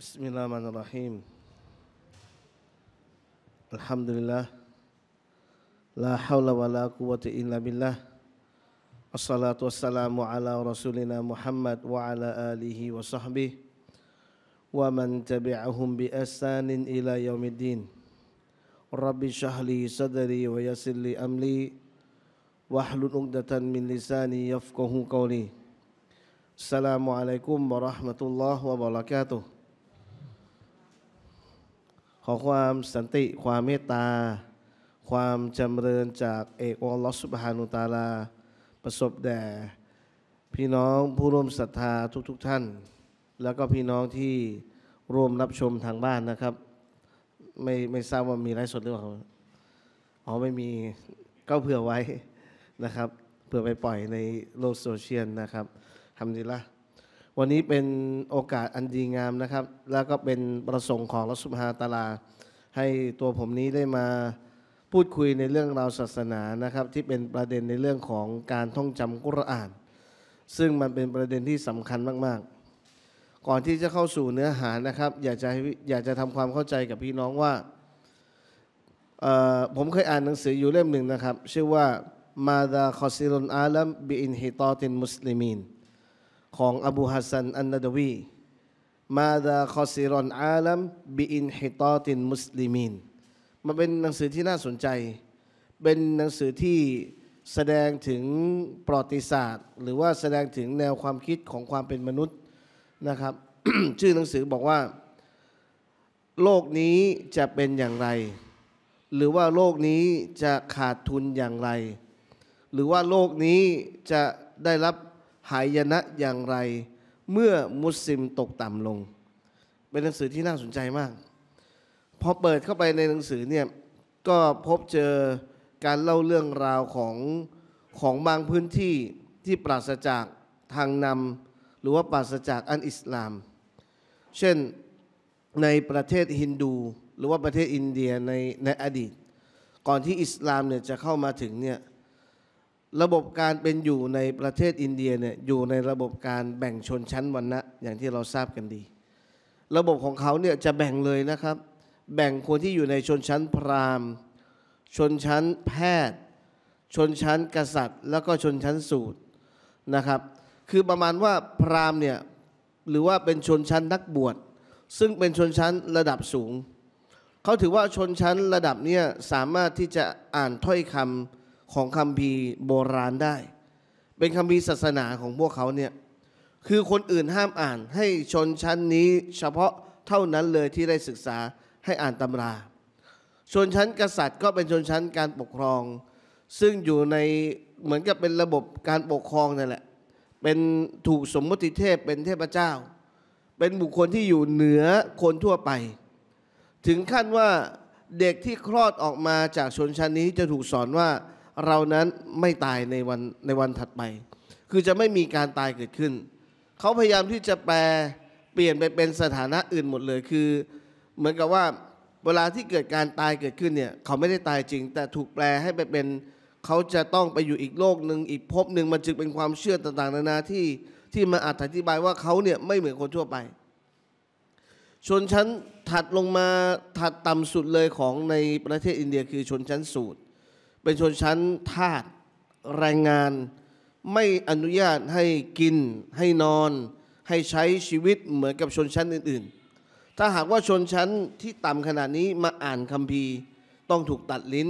بسم الله الرحمن الرحيم الحمد لله لا حول ولا قوة إلا بالله الصلاة والسلام على رسولنا محمد وعلى آله وصحبه ومن تبعهم بإحسان إلى يوم الدين رب اشرح لي صدري ويسر لي أملي واحلل عقدة من لساني يفقه قولي السلام عليكم ورحمة الله وبركاته ขอความสันติความเมตตา ความจำเริญจากเอกองลอสุบฮานุตาลาประสบแด่พี่น้องผู้ร่วมศรัทธาทุกๆทท่าน แล้วก็พี่น้องที่ร่วมรับชมทางบ้านนะครับ ไม่ไม่ทราบว่ามีไรฟสดหรือเปล่าอ๋อไม่มีก็เผื่อไว้นะครับเผื่อไปปล่อยในโลกโซเชียลนะครับทำดีละวันนี้เป็นโอกาสอันดีงามนะครับแล้วก็เป็นประสงค์ของรัสุภาตาลา ให้ตัวผมนี้ได้มาพูดคุยในเรื่องราวศาสนานะครับที่เป็นประเด็นในเรื่องของการท่องจำกุรอาน ซึ่งมันเป็นประเด็นที่สำคัญมาก ๆ ก่อนที่จะเข้าสู่เนื้อหานะครับอยากจะอยากจะทำความเข้าใจกับพี่น้องว่าผมเคยอ่านหนังสืออยู่เล่มหนึ่งนะครับชื่อว่ามาดาคอซิลุนอาลัมบิอินฮิตอตินมุสลิมีนของอบูฮัสซันอันนาดวีมาดาคอซิรอนอาลัมบีอินฮิตอตินมุสลิมินมันเป็นหนังสือที่น่าสนใจ เป็นหนังสือที่แสดงถึงประวัติศาสตร์ หรือว่าแสดงถึงแนวความคิดของความเป็นมนุษย์นะครับ ชื่อหนังสือบอกว่า โลกนี้จะเป็นอย่างไร หรือว่าโลกนี้จะขาดทุนอย่างไร หรือว่าโลกนี้จะได้รับหายนะอย่างไรเมื่อมุสลิมตกต่ำลง เป็นหนังสือที่น่าสนใจมากพอเปิดเข้าไปในหนังสือเนี่ยก็พบเจอการเล่าเรื่องราวของของบางพื้นที่ที่ปราศจากทางนำหรือว่าปราศจากอันอิสลาม เช่นในประเทศฮินดู หรือว่าประเทศอินเดียในในอดีต ก่อนที่อิสลามเนี่ยจะเข้ามาถึงเนี่ยระบบการเป็นอยู่ในประเทศอินเดียเนี่ยอยู่ในระบบการแบ่งชนชั้นวรรณะอย่างที่เราทราบกันดี ระบบของเขาเนี่ยจะแบ่งเลยนะครับ แบ่งคนที่อยู่ในชนชั้นพราหมณ์ ชนชั้นแพทย์ ชนชั้นกษัตริย์ แล้วก็ชนชั้นสูตรนะครับ คือประมาณว่าพราหมณ์เนี่ยหรือว่าเป็นชนชั้นนักบวชซึ่งเป็นชนชั้นระดับสูง เขาถือว่าชนชั้นระดับเนี่ยสามารถที่จะอ่านถ้อยคำของคำพีโบราณได้ เป็นคำพีศาสนาของพวกเขาเนี่ยคือคนอื่นห้ามอ่านให้ชนชั้นนี้เฉพาะเท่านั้นเลยที่ได้ศึกษาให้อ่านตำราชนชั้นกษัตริย์ก็เป็นชนชั้นการปกครอง ซึ่งอยู่ในเหมือนกับเป็นระบบการปกครองนั่นแหละ เป็นถูกสมมติเทพเป็นเทพเจ้า เป็นบุคคลที่อยู่เหนือคนทั่วไป ถึงขั้นว่าเด็กที่คลอดออกมาจากชนชั้นนี้จะถูกสอนว่าเรานั้นไม่ตายในวันในวันถัดไป คือจะไม่มีการตายเกิดขึ้น เขาพยายามที่จะแปลเปลี่ยนไปเป็นสถานะอื่นหมดเลยคือ เหมือนกับว่าเวลาที่เกิดการตายเกิดขึ้นเนี่ยเขาไม่ได้ตายจริง แต่ถูกแปลให้ไปเป็นเขาจะต้องไปอยู่อีกโลกหนึ่งอีกภพหนึ่งมันจึงเป็นความเชื่อต่างๆนานาที่ที่มาอธิบายว่าเขาเนี่ยไม่เหมือนคนทั่วไป ชนชั้นถัดลงมาถัดต่ำสุดเลยของในประเทศอินเดียคือชนชั้นสูตรเป็นชนชั้นทาสแรงงาน ไม่อนุญาตให้กินให้นอน ให้ใช้ชีวิตเหมือนกับชนชั้นอื่น ๆ ถ้าหากว่าชนชั้นที่ต่ำขนาดนี้มาอ่านคัมภีร์ต้องถูกตัดลิ้น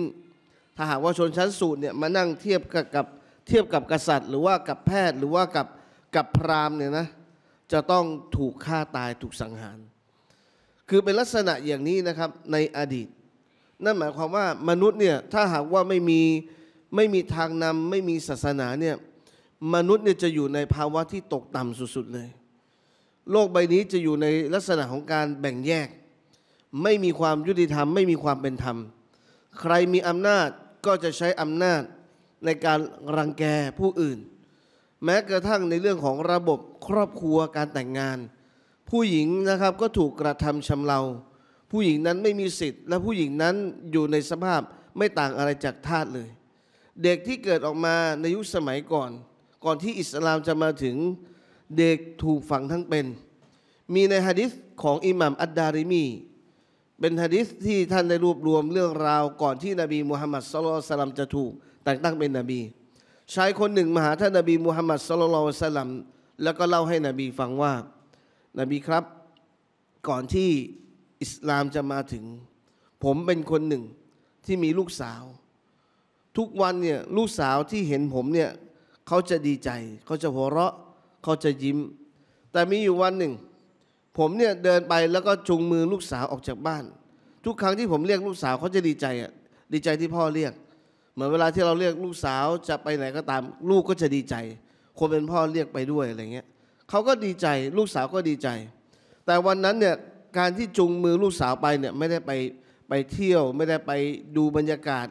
ถ้าหากว่าชนชั้นสูตรเนี่ยมานั่งเทียบกับกบเทียบกับกษัตริย์ หรือว่ากับแพทย์หรือว่ากับกับพราหมณ์เนี่ยนะจะต้องถูกฆ่าตายถูกสังหาร คือเป็นลักษณะอย่างนี้นะครับในอดีตนั่นหมายความว่ามนุษย์เนี่ยถ้าหากว่าไม่มีไม่มีทางนำ ไม่มีศาสนาเนี่ยมนุษย์เนี่ยจะอยู่ในภาวะที่ตกต่ำสุดๆเลย โลกใบนี้จะอยู่ในลักษณะของการแบ่งแยก ไม่มีความยุติธรรม ไม่มีความเป็นธรรมใครมีอำนาจก็จะใช้อำนาจในการรังแกผู้อื่น แม้กระทั่งในเรื่องของระบบครอบครัวการแต่งงาน ผู้หญิงนะครับก็ถูกกระทำชำเราาผู้หญิงนั้นไม่มีสิทธิ์และผู้หญิงนั้นอยู่ในสภาพไม่ต่างอะไรจากทาสเลย เด็กที่เกิดออกมาในยุคสมัยก่อน ก่อนที่อิสลามจะมาถึงเด็กถูกฝังทั้งเป็น มีในฮะดิษของอิหมัมอัดดาริมีเป็นฮะดิษที่ท่านได้รวบรวมเรื่องราวก่อนที่นบีมูฮัมมัดสุลตัลลัมจะถูกแต่งตั้งเป็นนบีชายคนหนึ่งมาหาท่านนบีมูฮัมมัดสุลลัลสลัมแล้วก็เล่าให้นบีฟังว่านบีครับ ก่อนที่อิสลามจะมาถึง ผมเป็นคนหนึ่งที่มีลูกสาว ทุกวันเนี่ยลูกสาวที่เห็นผมเนี่ยเขาจะดีใจเขาจะหัวเราะเขาจะยิ้ม แต่มีอยู่วันหนึ่ง ผมเนี่ยเดินไปแล้วก็จุงมือลูกสาวออกจากบ้าน ทุกครั้งที่ผมเรียกลูกสาวเขาจะดีใจอ่ะดีใจที่พ่อเรียก เหมือนเวลาที่เราเรียก ลูกสาวจะไปไหนก็ตามลูกก็จะดีใจ คนเป็นพ่อเรียกไปด้วยอะไรเงี้ยเขาก็ดีใจลูกสาวก็ดีใจ แต่วันนั้นเนี่ยการที่จุงมือลูกสาวไปเนี่ยไม่ได้ไปไปเที่ยว ไม่ได้ไปดูบรรยากาศ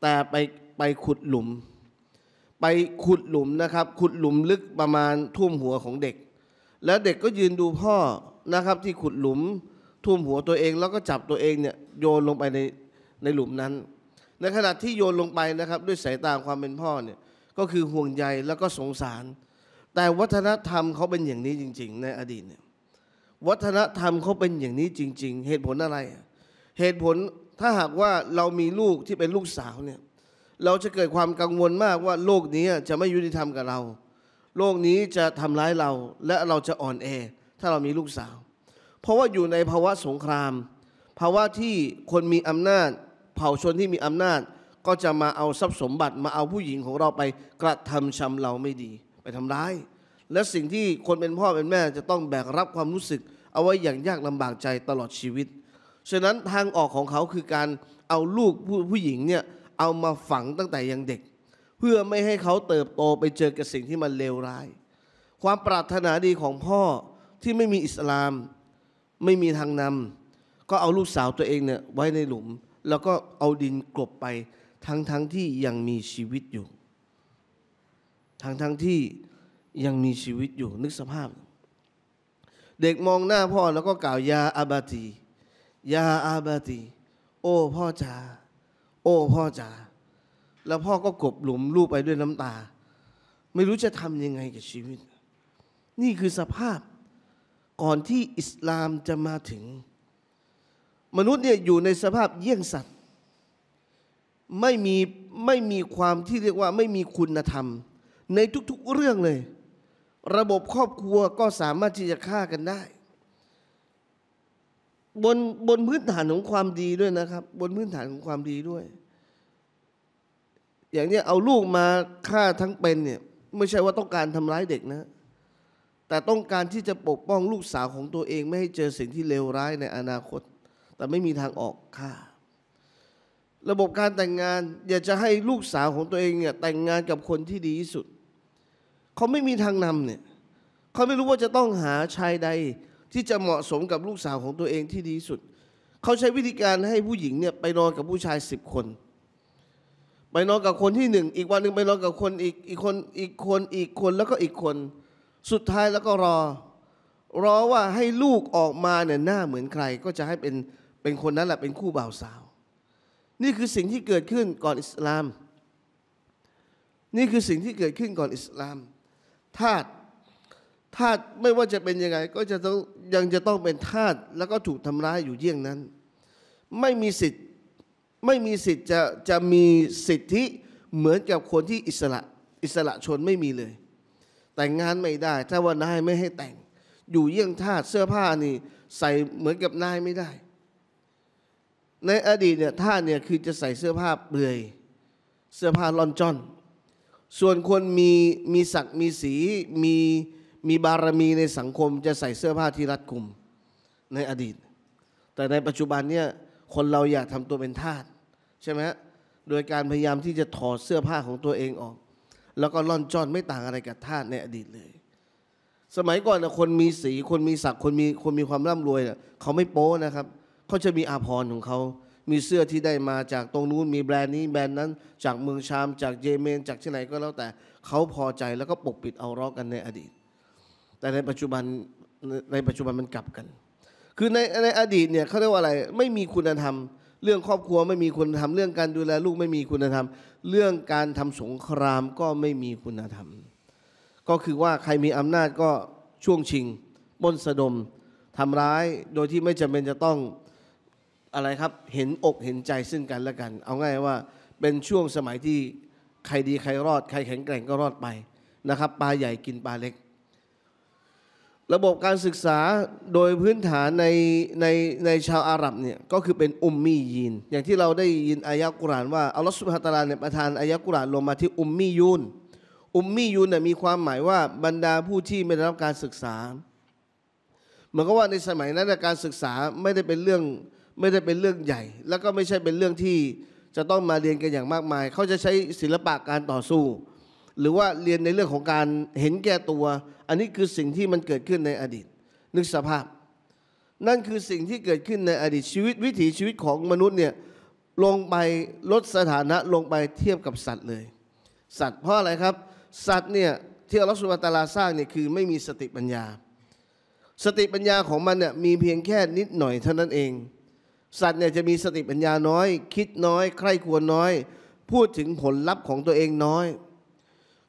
แต่ไปไปขุดหลุม ไปขุดหลุมนะครับขุดหลุมลึกประมาณท่วมหัวของเด็ก แล้วเด็กก็ยืนดูพ่อนะครับที่ขุดหลุมท่วมหัวตัวเองแล้วก็จับตัวเองเนี่ยโยนลงไปในในหลุมนั้น ในขณะที่โยนลงไปนะครับด้วยสายตาความเป็นพ่อเนี่ยก็คือห่วงใยแล้วก็สงสาร แต่วัฒนธรรมเขาเป็นอย่างนี้จริง ๆ ในอดีตเนี่ยวัฒนธรรมเขาเป็นอย่างนี้จริง ๆ เหตุผลอะไร เหตุผลถ้าหากว่าเรามีลูกที่เป็นลูกสาวเนี่ย เราจะเกิดความกังวลมากว่าโลกนี้จะไม่ยุติธรรมกับเรา โลกนี้จะทำร้ายเราและเราจะอ่อนแอถ้าเรามีลูกสาว เพราะว่าอยู่ในภาวะสงคราม ภาวะที่คนมีอำนาจ เผ่าชนที่มีอำนาจ ก็จะมาเอาทรัพย์สมบัติมาเอาผู้หญิงของเราไปกระทำชาเราไม่ดี ไปทำร้ายและสิ่งที่คนเป็นพ่อเป็นแม่จะต้องแบกรับความรู้สึกเอาไว้อย่างยากลำบากใจตลอดชีวิต ฉะนั้นทางออกของเขาคือการเอาลูกผู้ผู้หญิงเนี่ยเอามาฝังตั้งแต่ยังเด็ก เพื่อไม่ให้เขาเติบโตไปเจอกับสิ่งที่มันเลวร้าย ความปรารถนาดีของพ่อที่ไม่มีอิสลามไม่มีทางนำก็เอาลูกสาวตัวเองเนี่ยไว้ในหลุม แล้วก็เอาดินกลบไป ทั้งทั้งที่ยังมีชีวิตอยู่ทั้งทั้งที่ยังมีชีวิตอยู่นึกสภาพ เด็กมองหน้าพ่อแล้วก็กล่าวยาอาบาตี ยาอาบาตี โอ้พ่อจ๋าโอ้ พ่อจ๋าแล้วพ่อก็กบหลุมลูกไปด้วยน้ำตา ไม่รู้จะทำยังไงกับชีวิต นี่คือสภาพก่อนที่อิสลามจะมาถึง มนุษย์เนี่ยอยู่ในสภาพเยี่ยงสัตว์ไม่มีไม่มีความที่เรียกว่าไม่มีคุณธรรม ในทุก ๆเรื่องเลยระบบครอบครัวก็สามารถที่จะฆ่ากันได้บนบนพื้นฐานของความดีด้วยนะครับบนพื้นฐานของความดีด้วย อย่างนี้เอาลูกมาฆ่าทั้งเป็นเนี่ยไม่ใช่ว่าต้องการทำร้ายเด็กนะแต่ต้องการที่จะปกป้องลูกสาวของตัวเอง ไม่ให้เจอสิ่งที่เลวร้ายในอนาคต แต่ไม่มีทางออกฆ่า ระบบการแต่งงาน อยากจะให้ลูกสาวของตัวเองเนี่ยแต่งงานกับคนที่ดีที่สุดเขาไม่มีทางนำเนี่ยเขาไม่รู้ว่าจะต้องหาชายใดที่จะเหมาะสมกับลูกสาวของตัวเองที่ดีสุด เขาใช้วิธีการให้ผู้หญิงเนี่ยไปนอนกับผู้ชายสิบคนไปนอนกับคนที่หนึ่งอีกวันหนึ่งไปนอนกับคนอีกอีกคนอีกคนอีกคนแล้วก็อีกคน สุดท้ายแล้วก็รอรอว่าให้ลูกออกมาเนี่ยหน้าเหมือนใครก็จะให้เป็นเป็นคนนั้นแหละเป็นคู่บ่าวสาว นี่คือสิ่งที่เกิดขึ้นก่อนอิสลาม นี่คือสิ่งที่เกิดขึ้นก่อนอิสลามธาตุธาตุไม่ว่าจะเป็นยังไงก็จะต้องยังจะต้องเป็นธาตุแล้วก็ถูกทำร้ายอยู่เยี่ยงนั้น ไม่มีสิทธิ์ไม่มีสิทธิ์จะจะมีสิทธิเหมือนกับคนที่อิสระ อิสระชนไม่มีเลย แต่งงานไม่ได้ ถ้าว่านายไม่ให้แต่ง อยู่เยี่ยงทาสเสื้อผ้านี่ใส่เหมือนกับนายไม่ได้ ในอดีตเนี่ยท่าเนี่ยคือจะใส่เสื้อผ้าเปลือย เสื้อผ้าลอนจอนส่วนคนมีมีศักดิ์มีสีมีมีบารมีในสังคมจะใส่เสื้อผ้าที่รัดกุมในอดีต แต่ในปัจจุบันเนี่ยคนเราอยากทำตัวเป็นทาสใช่ไหมโดยการพยายามที่จะถอดเสื้อผ้าของตัวเองออก แล้วก็ล่อนจอนไม่ต่างอะไรกับทาสในอดีตเลย สมัยก่อนนะคนมีสีคนมีศักดิ์คนมีคนมีความร่ำรวยเนะ่ยเขาไม่โป้นะครับ เขาจะมีอาภรณ์ของเขามีเสื้อที่ได้มาจากตรงนู้นมีแบรนด์นี้แบรนด์นั้น จากเมืองชามจากเยเมนจากที่ไหนก็แล้วแต่เขาพอใจแล้วก็ปกปิดเอาร้อกันในอดีต แต่ในปัจจุบันในปัจจุบันมันกลับกัน คือในในอดีตเนี่ยเขาเรียกว่าอะไรไม่มีคุณธรรม เรื่องครอบครัวไม่มีคุณธรรมเรื่องการดูแลลูกไม่มีคุณธรรม เรื่องการทำสงครามก็ไม่มีคุณธรรม ก็คือว่าใครมีอำนาจก็ช่วงชิงบนสะดมทำร้ายโดยที่ไม่จำเป็นจะต้องอะไรครับเห็นอกเห็นใจซึ่งกันและกัน เอาง่ายว่าเป็นช่วงสมัยที่ใครดีใครรอดใครแข็งแกร่งก็รอดไปนะครับ ปลาใหญ่กินปลาเล็ก ระบบการศึกษาโดยพื้นฐานในในในชาวอาหรับเนี่ยก็คือเป็นอุมมียีนอย่างที่เราได้ยินอายะกุรานว่าอัลลอฮฺสุบฮฺตาลาเนี่ยประทานอายะกุรานลงมาที่อุมมียูนอุมมียูนเนี่ยมีความหมายว่าบรรดาผู้ที่ไม่ได้รับการศึกษาเหมือนกับว่าในสมัยนั้นการศึกษาไม่ได้เป็นเรื่องไม่ได้เป็นเรื่องใหญ่ แล้วก็ไม่ใช่เป็นเรื่องที่จะต้องมาเรียนกันอย่างมากมาย เขาจะใช้ศิลปะการต่อสู้ หรือว่าเรียนในเรื่องของการเห็นแก่ตัว อันนี้คือสิ่งที่มันเกิดขึ้นในอดีต นึกสภาพ นั่นคือสิ่งที่เกิดขึ้นในอดีตชีวิตวิถีชีวิตของมนุษย์เนี่ยลงไปลดสถานะลงไปเทียบกับสัตว์เลย สัตว์เพราะอะไรครับ สัตว์เนี่ยที่อัลลอฮฺสุบตาลาสร้างเนี่ยคือไม่มีสติปัญญา สติปัญญาของมันเนี่ยมีเพียงแค่นิดหน่อยเท่านั้นเองสัตว์เนี่ยจะมีสติปัญญาน้อย คิดน้อยใคร่ควรน้อย พูดถึงผลลัพธ์ของตัวเองน้อย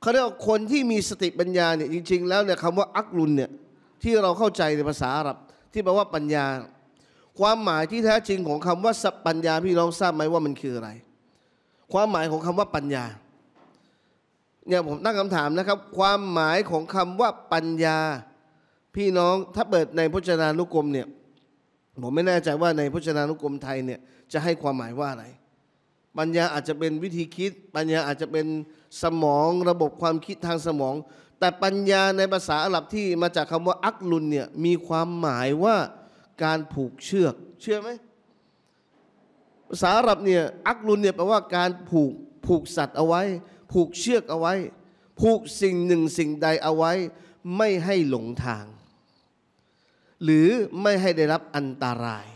เขาเรียกคนที่มีสติปัญญาเนี่ยจริงๆแล้วเนี่ยคำว่าอักลุนเนี่ยที่เราเข้าใจในภาษาอาหรับ ที่แปลว่าปัญญา ความหมายที่แท้จริงของคำว่าสัปัญญาพี่น้องทราบไหมว่ามันคืออะไร ความหมายของคำว่าปัญญาเนี่ยผมตั้งคำถามนะครับ ความหมายของคำว่าปัญญาพี่น้องถ้าเปิดในพจนานุกรมเนี่ยผมไม่แน่ใจว่าในพจนานุกรมไทยเนี่ยจะให้ความหมายว่าอะไร ปัญญาอาจจะเป็นวิธีคิด ปัญญาอาจจะเป็นสมองระบบความคิดทางสมอง แต่ปัญญาในภาษาอาหรับที่มาจากคำว่าอักลุนเนี่ยมีความหมายว่าการผูกเชือก เชื่อไหมภาษาอาหรับเนี่ยอักลุนเนี่ยแปลว่าการผูกผูกสัตว์เอาไว้ ผูกเชือกเอาไว้ ผูกสิ่งหนึ่งสิ่งใดเอาไว้ ไม่ให้หลงทางหรือไม่ให้ได้รับอันตราย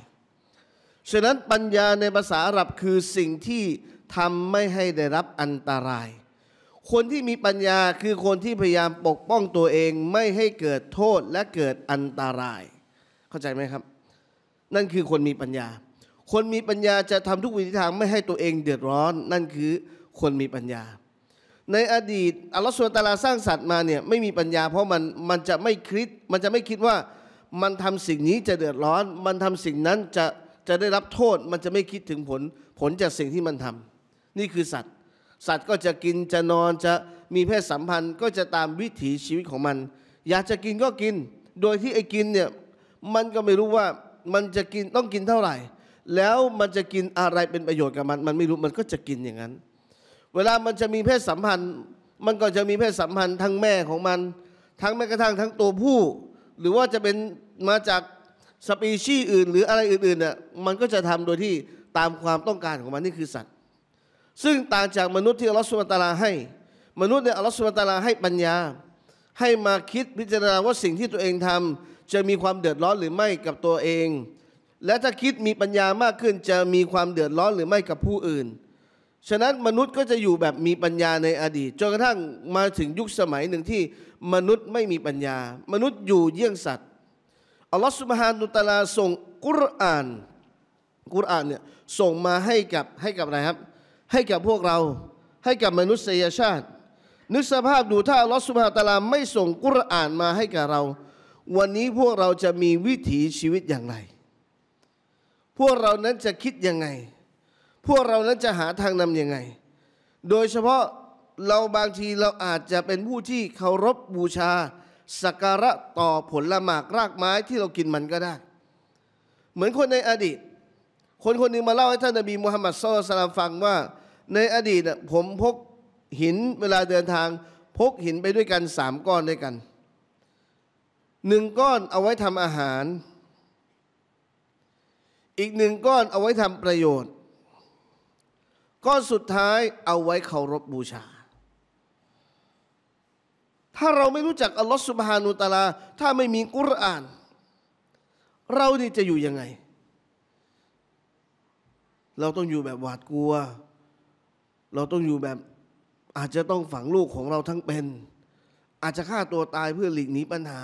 ฉะนั้นปัญญาในภาษาอาหรับคือสิ่งที่ทำไม่ให้ได้รับอันตราย คนที่มีปัญญาคือคนที่พยายามปกป้องตัวเองไม่ให้เกิดโทษและเกิดอันตราย เข้าใจไหมครับ นั่นคือคนมีปัญญา คนมีปัญญาจะทำทุกวิธีทางไม่ให้ตัวเองเดือดร้อน นั่นคือคนมีปัญญา ในอดีตอัลลอฮฺสุลตาราสร้างสัตว์มาเนี่ยไม่มีปัญญา เพราะมันมันจะไม่คิดมันจะไม่คิดว่ามันทำสิ่งนี้จะเดือดร้อน มันทำสิ่งนั้นจะจะได้รับโทษ มันจะไม่คิดถึงผลผลจากสิ่งที่มันทำนี่คือสัตว์ สัตว์ก็จะกินจะนอนจะมีเพศสัมพันธ์ก็จะตามวิถีชีวิตของมัน อยากจะกินก็กิน โดยที่ไอ้กินเนี่ยมันก็ไม่รู้ว่ามันจะกินต้องกินเท่าไหร่ แล้วมันจะกินอะไรเป็นประโยชน์กับมัน มันไม่รู้มันก็จะกินอย่างนั้น เวลา มันจะมีเพศสัมพันธ์ มันก็จะมีเพศสัมพันธ์ทั้งแม่ของมัน ทั้งแม้กระทั่งทั้งตัวผู้หรือว่าจะเป็นมาจากสปีชีส์อื่นหรืออะไรอื่นๆเนี่ยมันก็จะทำโดยที่ตามความต้องการของมันนี่คือสัตว์ ซึ่งต่างจากมนุษย์ที่อัลลอฮฺสุบตาลาให้ มนุษย์เนี่ยอัลลอฮฺสุบตาลาให้ปัญญา ให้มาคิดพิจารณาว่าสิ่งที่ตัวเองทำ จะมีความเดือดร้อนหรือไม่กับตัวเอง และถ้าคิดมีปัญญามากขึ้น จะมีความเดือดร้อนหรือไม่กับผู้อื่นฉะนั้นมนุษย์ก็จะอยู่แบบมีปัญญาในอดีตจนกระทั่งมาถึงยุคสมัยหนึ่งที่ มนุษย์ไม่มีปัญญา มนุษย์อยู่เยี่ยงสัตว์อัลลอฮฺสุบฮานุตาลาส่งกุรอานกุรอานเนี่ยส่งมาให้กับให้กับอะไรครับ ให้กับพวกเราให้กับมนุษยชาติ นึกสภาพดูถ้าอัลลอฮฺสุบฮานุตาลาไม่ส่งกุรอานมาให้กับเรา วันนี้พวกเราจะมีวิถีชีวิตอย่างไร พวกเรานั้นจะคิดยังไงพวกเรานั้นจะหาทางนำยังไง โดยเฉพาะเราบางทีเราอาจจะเป็นผู้ที่เคารพบูชา สักการะต่อผลละหมากรากไม้ที่เรากินมันก็ได้ เหมือนคนในอดีต คนคนนึงมาเล่าให้ท่านนบีมุฮัมมัดสุลตัลฟังว่า ในอดีตผมพกหินเวลาเดินทาง พกหินไปด้วยกันสามก้อนด้วยกัน หนึ่งก้อนเอาไว้ทำอาหาร อีกหนึ่งก้อนเอาไว้ทำประโยชน์ก้อนสุดท้ายเอาไว้เคารพบบูชา ถ้าเราไม่รู้จักอัลลอฮฺสุบฮานุตาลา ถ้าไม่มีกุรอาน เรานี่จะอยู่ยังไง เราต้องอยู่แบบหวาดกลัว เราต้องอยู่แบบอาจจะต้องฝังลูกของเราทั้งเป็น อาจจะฆ่าตัวตายเพื่อหลีกหนีปัญหา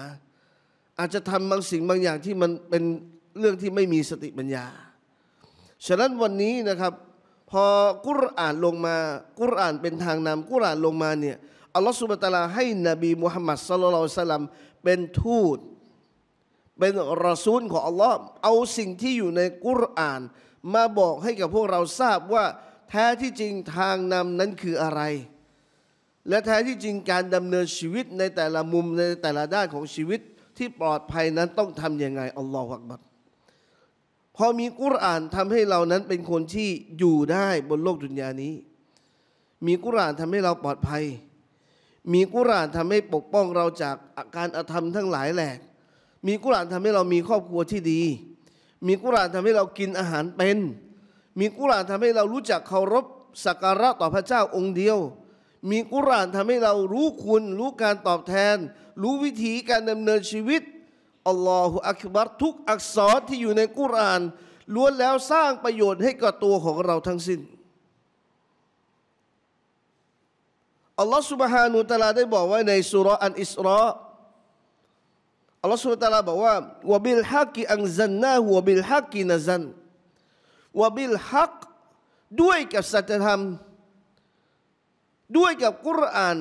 อาจจะทำบางสิ่งบางอย่างที่มันเป็นเรื่องที่ไม่มีสติปัญญา ฉะนั้นวันนี้นะครับพอกุรอานลงมา กุรอานเป็นทางนำกุรอานลงมาเนี่ยอัลลอฮฺสุบตาลาให้นบีมุฮัมมัดสลลัลสลัมเป็นทูต เป็นรอซูลของอัลลอฮ์เอาสิ่งที่อยู่ในกุรอาน มาบอกให้กับพวกเราทราบว่า แท้ที่จริงทางนำนั้นคืออะไร และแท้ที่จริงการดำเนินชีวิตในแต่ละมุมในแต่ละด้านของชีวิตที่ปลอดภัยนั้นต้องทำยังไงอัลลอฮฺอักบัดพอมีกุรอานทำให้เรานั้นเป็นคนที่อยู่ได้บนโลกดุนยานี้ มีกุรอานทำให้เราปลอดภัย มีกุรอานทำให้ปกป้องเราจากอาการอาธรรมทั้งหลายแหลกมีกุรอานทำให้เรามีครอบครัวที่ดี มีกุรอานทำให้เรากินอาหารเป็น มีกุรอานทำให้เรารู้จักเคารพสักการะต่อพระเจ้าองค์เดียว มีกุรอานทำให้เรารู้คุณ รู้การตอบแทน รู้วิธีการดำเนินชีวิตอัลลอฮฺอักบัรทุกอักษรที่อยู่ในกุรานล้วนแล้วสร้างประโยชน์ให้กับตัวของเราทั้งสิ้นอัลลอฮฺสุบฮานุตะลาได้บอกไว้ในสุรอันอิสรออัลลอฮฺสุบฮานุตะลาบอกว่าวบิลฮักกอังซันนาหัวบิลฮักกินซันวบิลฮักด้วยกับสัจธรรมด้วยกับกุราน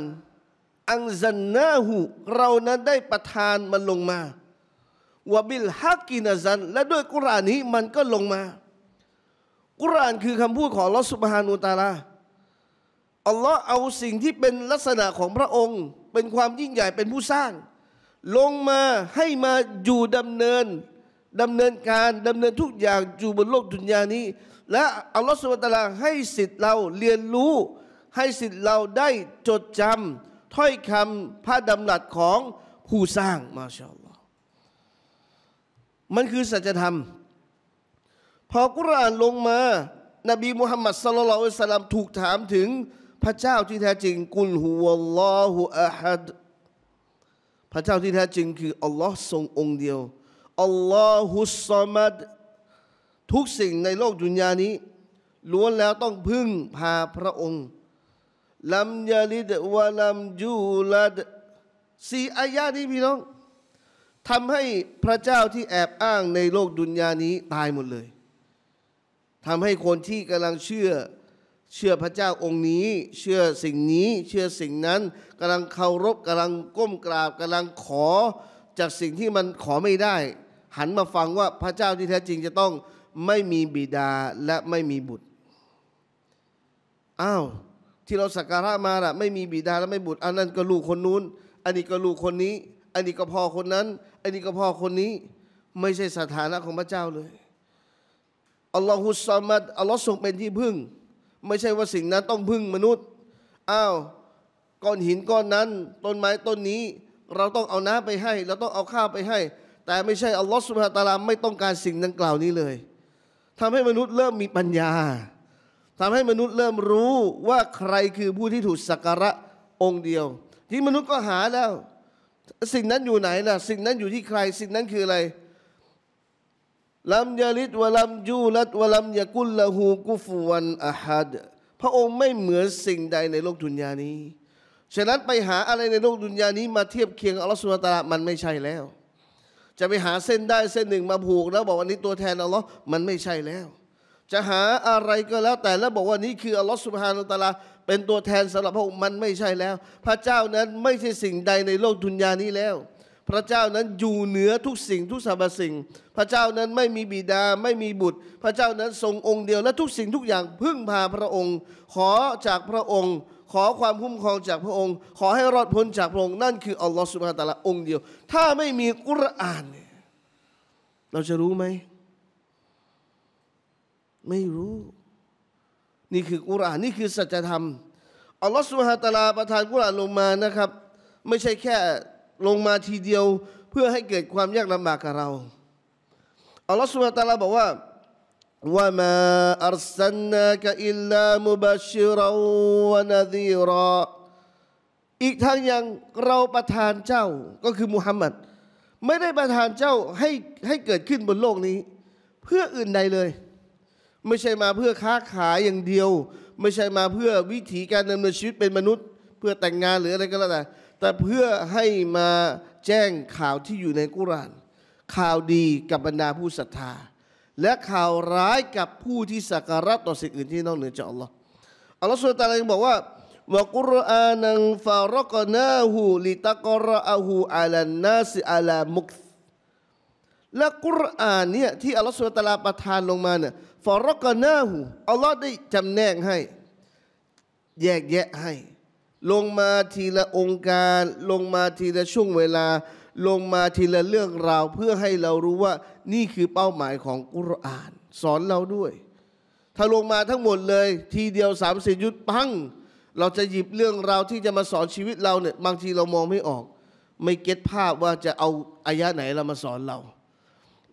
อังซันนาหูเรานั้นได้ประทานมันลงมาวบิลฮักกินาซันและด้วยกุรานนี้มันก็ลงมา กุรานคือคำพูดของลอสุบฮานูตาลาอัลลอฮ์เอาสิ่งที่เป็นลักษณะของพระองค์เป็นความยิ่งใหญ่เป็นผู้สร้าง ลงมาให้มาอยู่ดำเนินดำเนินการดำเนินทุกอย่างอยู่บนโลกดุนยานี้ และอัลลอฮฺสุบฮานตาลาให้สิทธิ์เราเรียนรู้ ให้สิทธิ์เราได้จดจำถ้อยคำพระดำรัสของผู้สร้างมาชาอัลลมันคือสัจธรรม พอกุรานลงมา นบีมุฮัมมัดสลลัลอิสลามถูกถามถึงพระเจ้าที่แท้จริงกุลฮุวลลอฮุอะฮัด พระเจ้าที่แท้จริงคืออัลลอฮ์ทรงองค์เดียว อัลลอฮุสซามัดทุกสิ่งในโลกดุนยานี้ ล้วนแล้วต้องพึ่งพาพระองค์ ลัมยาลิดวะลัมยูลัดสี่อายานี้พี่น้องทำให้พระเจ้าที่แอบอ้างในโลกดุนยานี้ตายหมดเลยทำให้คนที่กำลังเชื่อเชื่อพระเจ้าองค์นี้ เชื่อสิ่งนี้ เชื่อสิ่งนั้นกำลังเคารพกำลังก้มกราบกำลังขอจากสิ่งที่มันขอไม่ได้ หันมาฟังว่าพระเจ้าที่แท้จริงจะต้องไม่มีบิดาและไม่มีบุตร อ้าวที่เราสักการะมาละไม่มีบิดาและไม่บุตรอันนั้นก็ลูกคนนู้น อันนี้ก็ลูกคนนี้ อันนี้ก็พ่อคนนั้นอ้นี่ก็พ่อคนนี้ไม่ใช่สถานะของพระเจ้าเลย อัลลอฮุซามัดอัลลอฮ์ทรงเป็นที่พึ่ง ไม่ใช่ว่าสิ่งนั้นต้องพึ่งมนุษย์ อ้าว ก้อนหินก้อนนั้น ต้นไม้ต้นนี้ เราต้องเอาน้ำไปให้เราต้องเอาข้าวไปให้ แต่ไม่ใช่อัลลอฮ์สุบฮานตาลาไม่ต้องการสิ่งดังกล่าวนี้เลย ทำให้มนุษย์เริ่มมีปัญญา ทำให้มนุษย์เริ่มรู้ว่าใครคือผู้ที่ถูกสักการะองค์เดียว ที่มนุษย์ก็หาแล้วสิ่งนั้นอยู่ไหนล่ะ สิ่งนั้นอยู่ที่ใคร สิ่งนั้นคืออะไร ลัมยาลิดวะลัมยูลัดวะลัมยากุลละหูกุฟวันอะฮัด พระองค์ไม่เหมือนสิ่งใดในโลกดุนยานี้ ฉะนั้นไปหาอะไรในโลกดุนยานี้มาเทียบเคียงอัลลอฮฺสุลตามันไม่ใช่แล้ว จะไปหาเส้นได้เส้นหนึ่งมาผูก แล้วบอกว่านี้ตัวแทนอัลลอฮ์มันไม่ใช่แล้ว จะหาอะไรก็แล้ว แต่แล้วบอกว่านี่คืออัลลอฮฺสุบฮานุตาลาเป็นตัวแทนสำหรับพระองค์มันไม่ใช่แล้ว พระเจ้านั้นไม่ใช่สิ่งใดในโลกทุนยานี้แล้ว พระเจ้านั้นอยู่เหนือทุกสิ่งทุกสรรพสิ่ง พระเจ้านั้นไม่มีบิดา ไม่มีบุตร พระเจ้านั้นทรงองค์เดียวและทุกสิ่งทุกอย่างพึ่งพาพระองค์ ขอจากพระองค์ ขอความคุ้มครองจากพระองค์ ขอให้รอดพ้นจากพระองค์นั่นคืออัลลอฮฺสุบฮานตะละองค์เดียว ถ้าไม่มีกุรอานเราจะรู้ไหมไม่รู้นี่คือกุรอานนี่คือสัจธรรมอัลลอฮฺสุฮาตลาประทานกุรอานลงมานะครับ ไม่ใช่แค่ลงมาทีเดียว เพื่อให้เกิดความยากลำบากกับเราอัลลอฮฺสุบฮาตลาบอกว่าว่ามาอัลสันนักอิลลามุบชิรวะนาดีรออีกทั้งยังเราประทานเจ้าก็คือมุฮัมมัดไม่ได้ประทานเจ้าให้ให้เกิดขึ้นบนโลกนี้ เพื่ออื่นใดเลยไม่ใช่มาเพื่อค้าขายอย่างเดียว ไม่ใช่มาเพื่อวิถีการดำเนินชีวิตเป็นมนุษย์ เพื่อแต่งงานหรืออะไรก็แล้วแต่แต่เพื่อให้มาแจ้งข่าวที่อยู่ในกุรานข่าวดีกับบรรดาผู้ศรัทธา และข่าวร้ายกับผู้ที่สักการะต่อสิ่งอื่นที่นอกเหนือจากอัลลอฮ์อัลลอฮ์สุลตานยังบอกว่าวกุรอานังฟารกนาหูลิตักรอาหูอัลันนาสอัลามุกและกุรอานเนี่ยที่อัลลอฮฺสุลตาราประทานลงมาเนี่ยฟอรกนาหูอัลลอฮ์ได้จำแนกให้ แยกแยะให้ ลงมาทีละองค์การ ลงมาทีละช่วงเวลา ลงมาทีละเรื่องราวเพื่อให้เรารู้ว่านี่คือเป้าหมายของกุรอาน สอนเราด้วย ถ้าลงมาทั้งหมดเลยทีเดียวสามสิยุทธปังเราจะหยิบเรื่องราวที่จะมาสอนชีวิตเราเนี่ยบางทีเรามองไม่ออก ไม่เก็ตภาพว่าจะเอาอายะไหนเรามาสอนเรา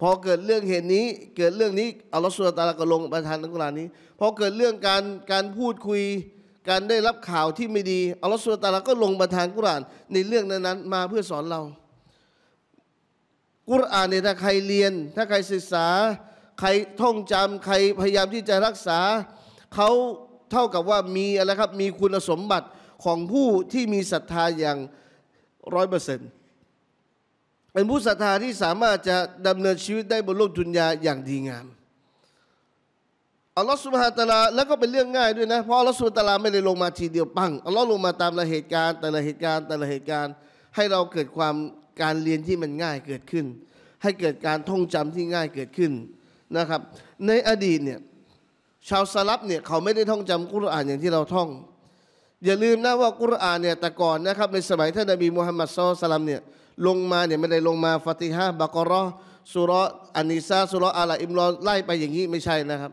พอเกิดเรื่องเหตุนี้เกิดเรื่องนี้อัลลอฮฺสุลตาลก็ลงประทานอัลกุรอานนี้พอเกิดเรื่องการการพูดคุย การได้รับข่าวที่ไม่ดีอัลลอฮฺสุลตาราก็ลงประทานกุรอานในเรื่องนั้นๆ มาเพื่อสอนเรา กุรอานเนี่ยถ้าใครเรียน ถ้าใครศึกษาใครท่องจำใครพยายามที่จะรักษาเขาเท่ากับว่ามีอะไรครับมีคุณสมบัติของผู้ที่มีศรัทธาอย่างร้อยเปอร์เซ็นต์เป็นผู้ศรัทธาที่สามารถจะดำเนินชีวิตได้บนโลกดุนยาอย่างดีงามอัลลอฮฺสุบฮานตะลาแล้วก็เป็นเรื่องง่ายด้วยนะเพราะอัลลอฮฺสุบฮานตะลาไม่ได้ลงมาทีเดียวปังอัลลอฮฺลงมาตามละเหตุการณ์แต่ละเหตุการณ์แต่ละเหตุการณ์ให้เราเกิดความการเรียนที่มันง่ายเกิดขึ้น ให้เกิดการท่องจำที่ง่ายเกิดขึ้นนะครับ ในอดีตเนี่ยชาวสลับเนี่ยเขาไม่ได้ท่องจำกุรอานอย่างที่เราท่องอย่าลืมนะว่ากุรอานเนี่ยแต่ก่อนนะครับในสมัยท่านนบีมูฮัมมัดซอสลัมเนี่ยลงมาเนี่ยไม่ได้ลงมาฟาติฮะบากรอสุรออานิซาสุรออาลาอิมรอไล่ไปอย่างนี้ไม่ใช่นะครับ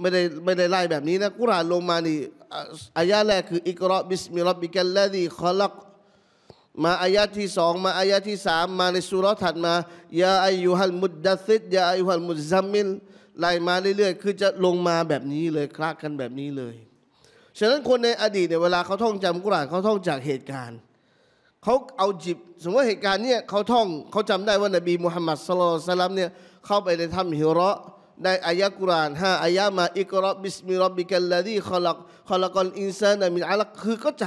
ไม่ได้ไม่ได้ไล่แบบนี้นะกุรานลงมานี่อายะแรกคืออิกรอบิสมิรับบิกัลลดีขลักมาอายะที่สองมาอายะที่สามมาในสุรถัดมายาอายุฮัลมุดดัซิดยาอายุฮัลมุดซัมมิลไล่มาเรื่อยๆคือจะลงมาแบบนี้เลยคลากกันแบบนี้เลยฉะนั้นคนในอดีตเนี่ยเวลาเขาท่องจำกุรานเขาท่องจากเหตุการณ์เขาเอาจิบ สมมติว่าเหตุการณ์เนี่ยเขาท่อง เขาจำได้ว่านบีมุฮัมมัดสุลตัลลัมเนี่ยเข้าไปในถ้ำฮิระได้อายะกุรานห้าอายะมาอิกรอบิสมิรอบิกัลลาดีคอลักอลักอนอินซานามินอัลักคือก็จ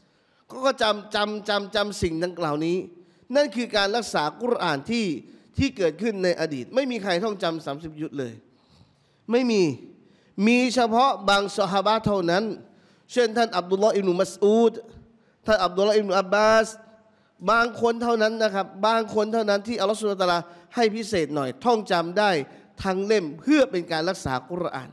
ำ ก็จำจำจำจำสิ่งดังกล่าวนี้ นั่นคือการรักษากุรานที่ที่เกิดขึ้นในอดีต ไม่มีใครท่องจำสามสิบยุทธเลย ไม่มีมีเฉพาะบางสหบาเท่านั้นเช่นท่านอับดุลลอฮ์อิบนุมัสอูดท่านอับดุลลาอิมอับบาส บางคนเท่านั้นนะครับบางคนเท่านั้น ที่อัลลอฮฺสุลตาราให้พิเศษหน่อยท่องจำได้ทั้งเล่มเพื่อเป็นการรักษากุรอาน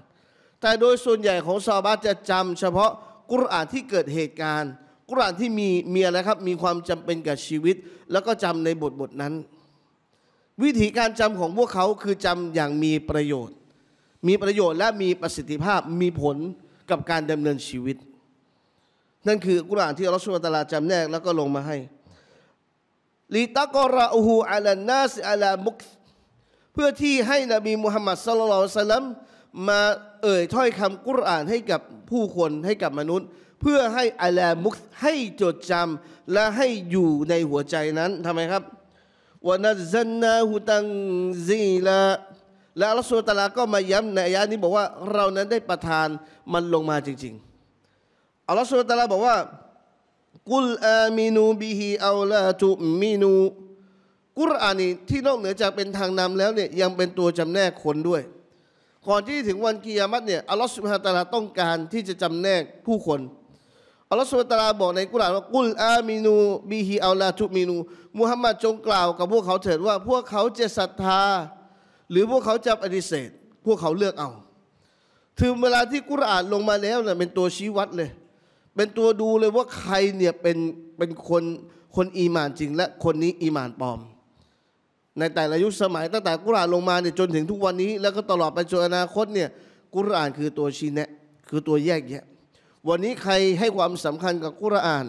แต่โดยส่วนใหญ่ของซวบาจะจำเฉพาะกุรอานที่เกิดเหตุการณ์ กุรอานที่มีเมียนะครับมีความจำเป็นกับชีวิต แล้วก็จำในบทบทนั้น วิธีการจำของพวกเขาคือจำอย่างมีประโยชน์ มีประโยชน์และมีประสิทธิภาพมีผลกับการดำเนินชีวิตนั่นคือกุรานที่อัลลอฮฺสุบตาลาจำแนกแล้วก็ลงมาให้ลีตะกอราอูฮูอัลนาสอัลามุกเพื่อที่ให้นบีมุฮัมมัดสุลลัลสลัมมาเอ่ยถ้อยคำกุรานให้กับผู้คนให้กับมนุษย์ เพื่อให้อัลามุกให้จดจำและให้อยู่ในหัวใจนั้นทำไมครับวันจซันนาหุตังซีละและอัลลอฮฺสุลตาลาก็มาย้ำในอายะนี้บอกว่าเรานั้นได้ประทานมันลงมาจริง ๆอัลลอฮฺสุลตาลาบอกว่า กุลอามินูบิฮิอัลลาตุมินู กุรอานนี่ที่นอกเหนือจากเป็นทางนำแล้วเนี่ยยังเป็นตัวจำแนกคนด้วยก่อนที่ถึงวันกิยามัตเนี่ยอัลลอฮฺสุลตาลาต้องการที่จะจำแนกผู้คนอัลลอฮฺสุลตาลาบอกในกุรอานว่ากุลอามินูบิฮิอัลลาตุมินู มุฮัมมัดจงกล่าวกับพวกเขาเถิดว่าพวกเขาจะศรัทธา หรือพวกเขาจะปฏิเสธ พวกเขาเลือกเอา ถึงเวลาที่กุรอานลงมาแล้วเนี่ยเป็นตัวชี้วัดเลยเป็นตัวดูเลยว่าใครเนี่ยเป็นเป็นคนคนอีมานจริง และคนนี้อีมานปลอม ในแต่ละยุคสมัยตั้งแต่กุรานลงมาเนี่ยจนถึงทุกวันนี้ แล้วก็ตลอดไปจนอนาคตเนี่ยกุรานคือตัวชี้แนะคือตัวแยกแยะวันนี้ใครให้ความสำคัญกับกุราน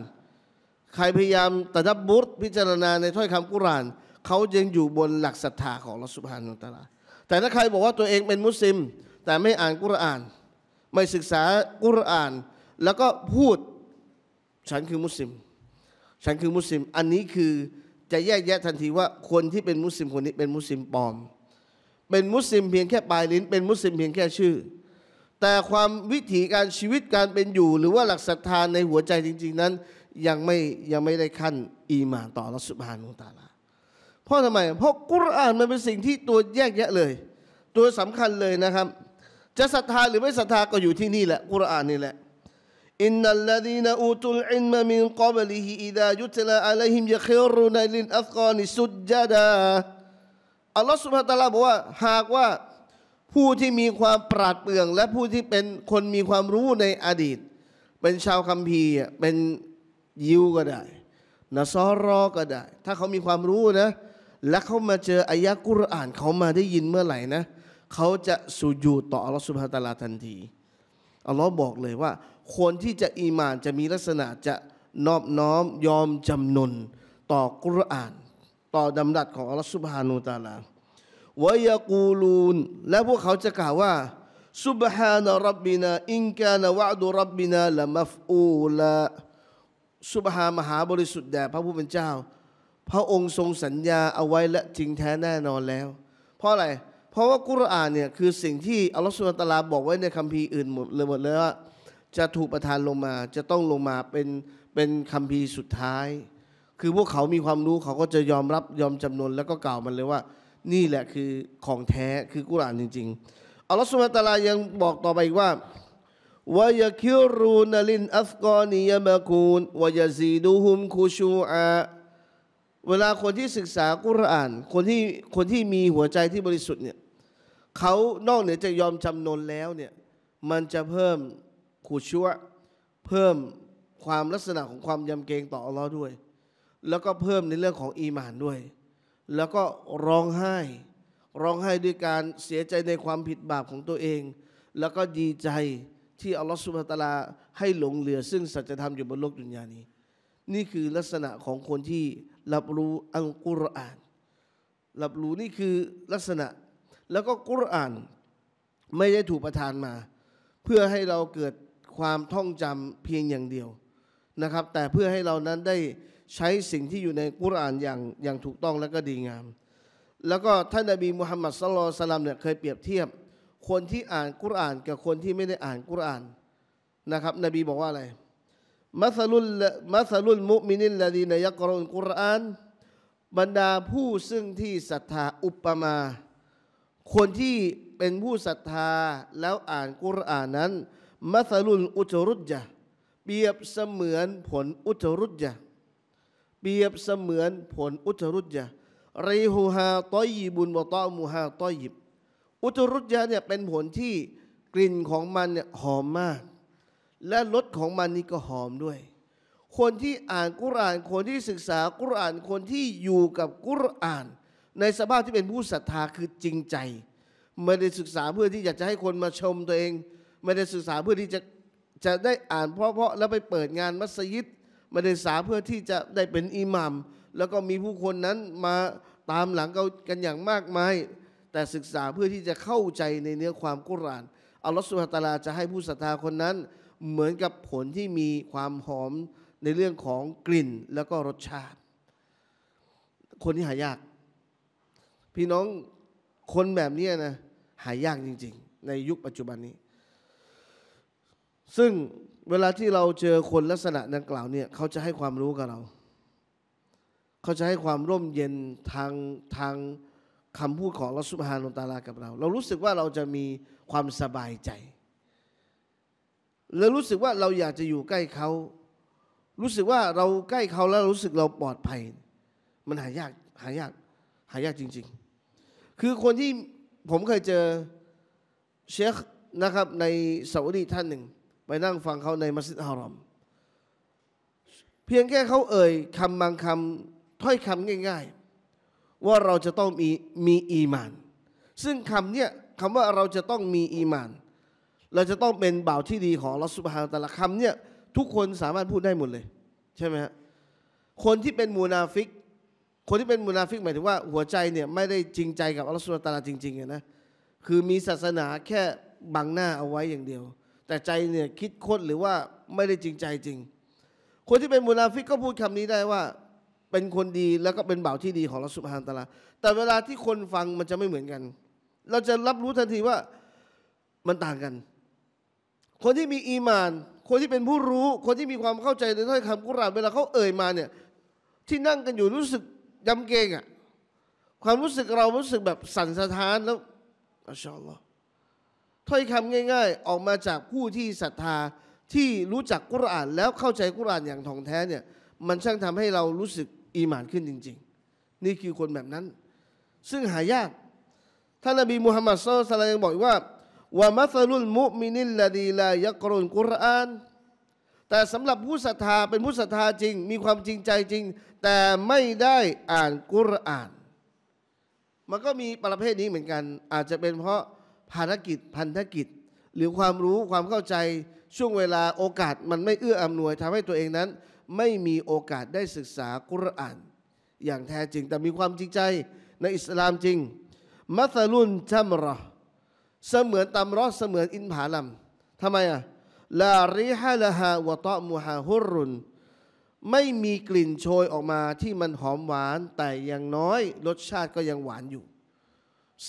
ใครพยายามตะดับบุตรพิจารณาในถ้อยคำกุรานเขายังอยู่บนหลักศรัทธาของลัสุภานุตาลาแต่ถ้าใครบอกว่าตัวเองเป็นมุสลิม แต่ไม่อ่านกุราน ไม่ศึกษากุรานแล้วก็พูดฉันคือมุสลิม ฉันคือมุสลิม อันนี้คือจะแยกแยะทันทีว่าคนที่เป็นมุสลิมคนนี้ เป็นมุสลิมปลอม เป็นมุสลิมเพียงแค่ปลายลิ้น เป็นมุสลิมเพียงแค่ชื่อ แต่ความวิถีการชีวิตการเป็นอยู่หรือว่าหลักศรัทธาในหัวใจจริงๆนั้น ยังไม่ยังไม่ได้ขั้นอีมานต่อรัสุบานุตาลาเพราะทำไม เพราะกุรอานมันเป็นสิ่งที่ตัวแยกแยะเลย ตัวสำคัญเลยนะครับ จะศรัทธาหรือไม่ศรัทธาก็อยู่ที่นี่แหละกุรอานนี่แหละ إن الذين أوتوا العلم من قبله إذا يتلى عليهم يخرون للأذقان سجدا อัลลอฮฺสุบฮฺตัลาบอกว่าหากว่าผู้ที่มีความปราดเปรื่องและผู้ที่เป็นคนมีความรู้ในอดีตเป็นชาวคัมภีร์เป็นยิวก็ได้นะซอรอก็ได้ถ้าเขามีความรู้นะและเขามาเจออายะกุรอานเขามาได้ยินเมื่อไหร่นะเขาจะสุญูต่ออัลลอฮฺสุบฮฺตะลาทันทีอัลลอฮ์บอกเลยว่าคนที่จะอีมานจะมีลักษณะจะนอบน้อมยอมจำนน ต่อกุรอาน ต่อดำรัสของอัลลอฮฺสุบฮานูตาลาวายกูลูนและพวกเขาจะกล่าวว่าุบฮานะรับบ ن นา อิ ع กานะวะดุรับบ س นาละมหาบริสุทธิ์แด่พระผู้เป็นเจ้า พระองค์ทรงสัญญาเอาไว้และจริงแท้แน่นอนแล้ว เพราะอะไรเพราะว่ากุรอานเนี่ยคือสิ่งที่อัลลอฮฺสุบฮาลตาลาบอกไว้ในคัมภีร์อื่นหมดเลยหมดเลยว่าจะถูกประทานลงมาจะต้องลงมาเป็นเป็นคำพีสุดท้าย คือพวกเขามีความรู้เขาก็จะยอมรับยอมจำนวนแล้วก็กล่าวมันเลยว่า นี่แหละคือของแท้คือกุรานจริง ๆอัลลอฮฺสุบฮตาลายังบอกต่อไปอีกว่าวายคิรูนลินอัฟกานียมะคูนวายซีดูฮุมคูชูอาเวลาคนที่ศึกษากุรานคนที่คนที่มีหัวใจที่บริสุทธิ์เนี่ยเขานอกเหนือจากยอมจำนวนแล้วเนี่ยมันจะเพิ่มูชัวเพิ่มความลักษณะของความยำเกรงต่ออัลลอฮ์ด้วย แล้วก็เพิ่มในเรื่องของอีหมานด้วย แล้วก็ร้องไห้ร้องไห้ด้วยการเสียใจในความผิดบาปของตัวเอง แล้วก็ดีใจที่อัลลอฮ์สุบฮตลาให้หลงเหลือ ซึ่งสัจธรรมอยู่บนโลกดุนยานี้ นี่คือลักษณะของคนที่รับรู้อัลกุรอานรับรู้นี่คือลักษณะแล้วก็กุรอานไม่ได้ถูกประทานมา เพื่อให้เราเกิดความท่องจำเพียงอย่างเดียวนะครับ แต่เพื่อให้เรานั้นได้ใช้สิ่งที่อยู่ในกุรานอย่างอย่างถูกต้องและก็ดีงาม แล้วก็ท่านนบีมุฮัมมัดสลตสลัมเนี่ยเคยเปรียบเทียบคนที่อ่านกุรานกับคนที่ไม่ได้อ่านกุรานนะครับ นบีบอกว่าอะไรมัสลุลมัสลุลมุมินินละดีนยักรอนกุรานบรรดาผู้ซึ่งที่ศรัทธาอุปมา คนที่เป็นผู้ศรัทธาแล้วอ่านกุรานนั้นมัสลุลอุจรุจยะเปรียบเสมือนผลอุจรุจยะเปรียบเสมือนผลอุจรุจยะรีฮูฮาต้อยบุญวะตอมูฮาต้อยิบ อุจรุจยะเนี่ยเป็นผลที่กลิ่นของมันเนี่ยหอมมาก และรสของมันนี่ก็หอมด้วย คนที่อ่านกุรานคนที่ศึกษากุรานคนที่อยู่กับกุราน ในสภาพที่เป็นผู้ศรัทธาคือจริงใจไม่ได้ศึกษาเพื่อที่อยากจะให้คนมาชมตัวเองไม่ได้ศึกษาเพื่อที่จะจะได้อ่านเพราะๆแล้วไปเปิดงานมัสยิดไม่ได้ศึกษาเพื่อที่จะได้เป็นอิหมัมแล้วก็มีผู้คนนั้นมาตามหลังเขากันอย่างมากมาย แต่ศึกษาเพื่อที่จะเข้าใจในเนื้อความกุรานอัลลอฮฺสุบฮตาลาจะให้ผู้ศรัทธาคนนั้น เหมือนกับผลที่มีความหอมในเรื่องของกลิ่นแล้วก็รสชาติ คนที่หายาก พี่น้องคนแบบนี้นะหายากจริง ๆ ในยุคปัจจุบันนี้ซึ่งเวลาที่เราเจอคนลักษณะดังกล่าวเนี่ยเขาจะให้ความรู้กับเรา เขาจะให้ความร่มเย็นทางทางคำพูดของรัสุภานุตาลากับเรา เรารู้สึกว่าเราจะมีความสบายใจเรารู้สึกว่าเราอยากจะอยู่ใกล้เขารู้สึกว่าเราใกล้เขาแล้วรู้สึกเราปลอดภัย มันหายากหายากหายากจริง ๆ คือคนที่ผมเคยเจอเชคนะครับในสาอุดีท่านหนึ่งไปนั่งฟังเขาในมัสยิดฮารอมเพียงแค่เขาเอ่ยคำบางคำถ้อยคำง่าย ๆ ว่าเราจะต้องมีมีอีมาน ซึ่งคำเนี้ยคำว่าเราจะต้องมีอีมาน เราจะต้องเป็นบ่าวที่ดีของลอสุบฮานแต่ละคำเนี้ยทุกคนสามารถพูดได้หมดเลยใช่ไหมฮะคนที่เป็นมูนาฟิกคนที่เป็นมูนาฟิกหมายถึงว่าหัวใจเนี่ยไม่ได้จริงใจกับอัลลอฮฺสุลตาราจริงๆนะคือมีศาสนาแค่บังหน้าเอาไว้อย่างเดียวแต่ใจเนี่ยคิดคดหรือว่าไม่ได้จริงใจจริง คนที่เป็นมุนาฟิกก็พูดคำนี้ได้ว่าเป็นคนดีแล้วก็เป็นบ่าวที่ดีของเราสุบานตะลาแต่เวลาที่คนฟังมันจะไม่เหมือนกัน เราจะรับรู้ทันทีว่ามันต่างกัน คนที่มีอีมาน คนที่เป็นผู้รู้ คนที่มีความเข้าใจในถ้อยคำกุรานเวลาเขาเอ่ยมาเนี่ยที่นั่งกันอยู่รู้สึกยำเกรงอะความรู้สึกเรารู้สึกแบบสั่นสะท้านแล้วอัลลอฮ์ถ้อยคำง่าย ๆ ออกมาจากผู้ที่ศรัทธาที่รู้จักกุรอาน แล้วเข้าใจกุรอานอย่างท่องแท้เนี่ยมันช่างทำให้เรารู้สึกอีหมานขึ้นจริง ๆ นี่คือคนแบบนั้น ซึ่งหายากท่านนบีมุฮัมมัดสุลตัลยังบอกว่าวามัสลุลมุมินิลลดีลายักรุนกุรอาน แต่สำหรับผู้ศรัทธาเป็นผู้ศรัทธาจริง มีความจริงใจจริง แต่ไม่ได้อ่านกุรอาน มันก็มีประเภทนี้เหมือนกัน อาจจะเป็นเพราะภารกิจพันธกิจ หรือความรู้ความเข้าใจช่วงเวลาโอกาสมันไม่เอื้ออำนวยทำให้ตัวเองนั้น ไม่มีโอกาสได้ศึกษากุรอาน อย่างแท้จริงแต่มีความจริงใจในอิสลามจริงมัสลุนชัมรอเสมือนตำรอเสมือนอินผาลัมทำไมอ่ะลาริฮะละฮาวะตะมูฮาฮุรุนไม่มีกลิ่นโชยออกมาที่มันหอมหวานแต่อย่างน้อย รสชาติก็ยังหวานอยู่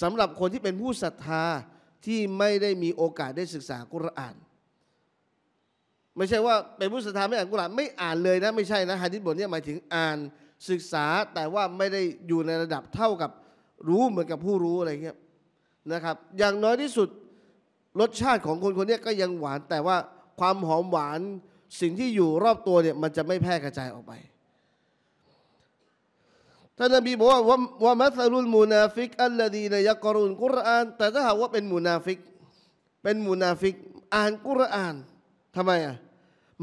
สำหรับคนที่เป็นผู้ศรัทธาที่ไม่ได้มีโอกาสได้ศึกษากุรอาน ไม่ใช่ว่าเป็นผู้ศรัทธาไม่อ่านกุรอานไม่อ่านเลยนะไม่ใช่นะฮะดิษบทนี้หมายถึงอ่านศึกษาแต่ว่าไม่ได้อยู่ในระดับเท่ากับรู้เหมือนกับผู้รู้อะไรเงี้ยนะครับ อย่างน้อยที่สุดรสชาติของคนคนนี้ก็ยังหวานแต่ว่าความหอมหวานสิ่งที่อยู่รอบตัวเนี่ยมันจะไม่แพร่กระจายออกไปท่านนบีบอกว่าว่ามัสลุลมูนาฟิก อัลลดีนยักรุนกุรอานแต่ถ้าหากว่าเป็นมูนาฟิก เป็นมูนาฟิกอ่านกุรอานทำไมอ่ะ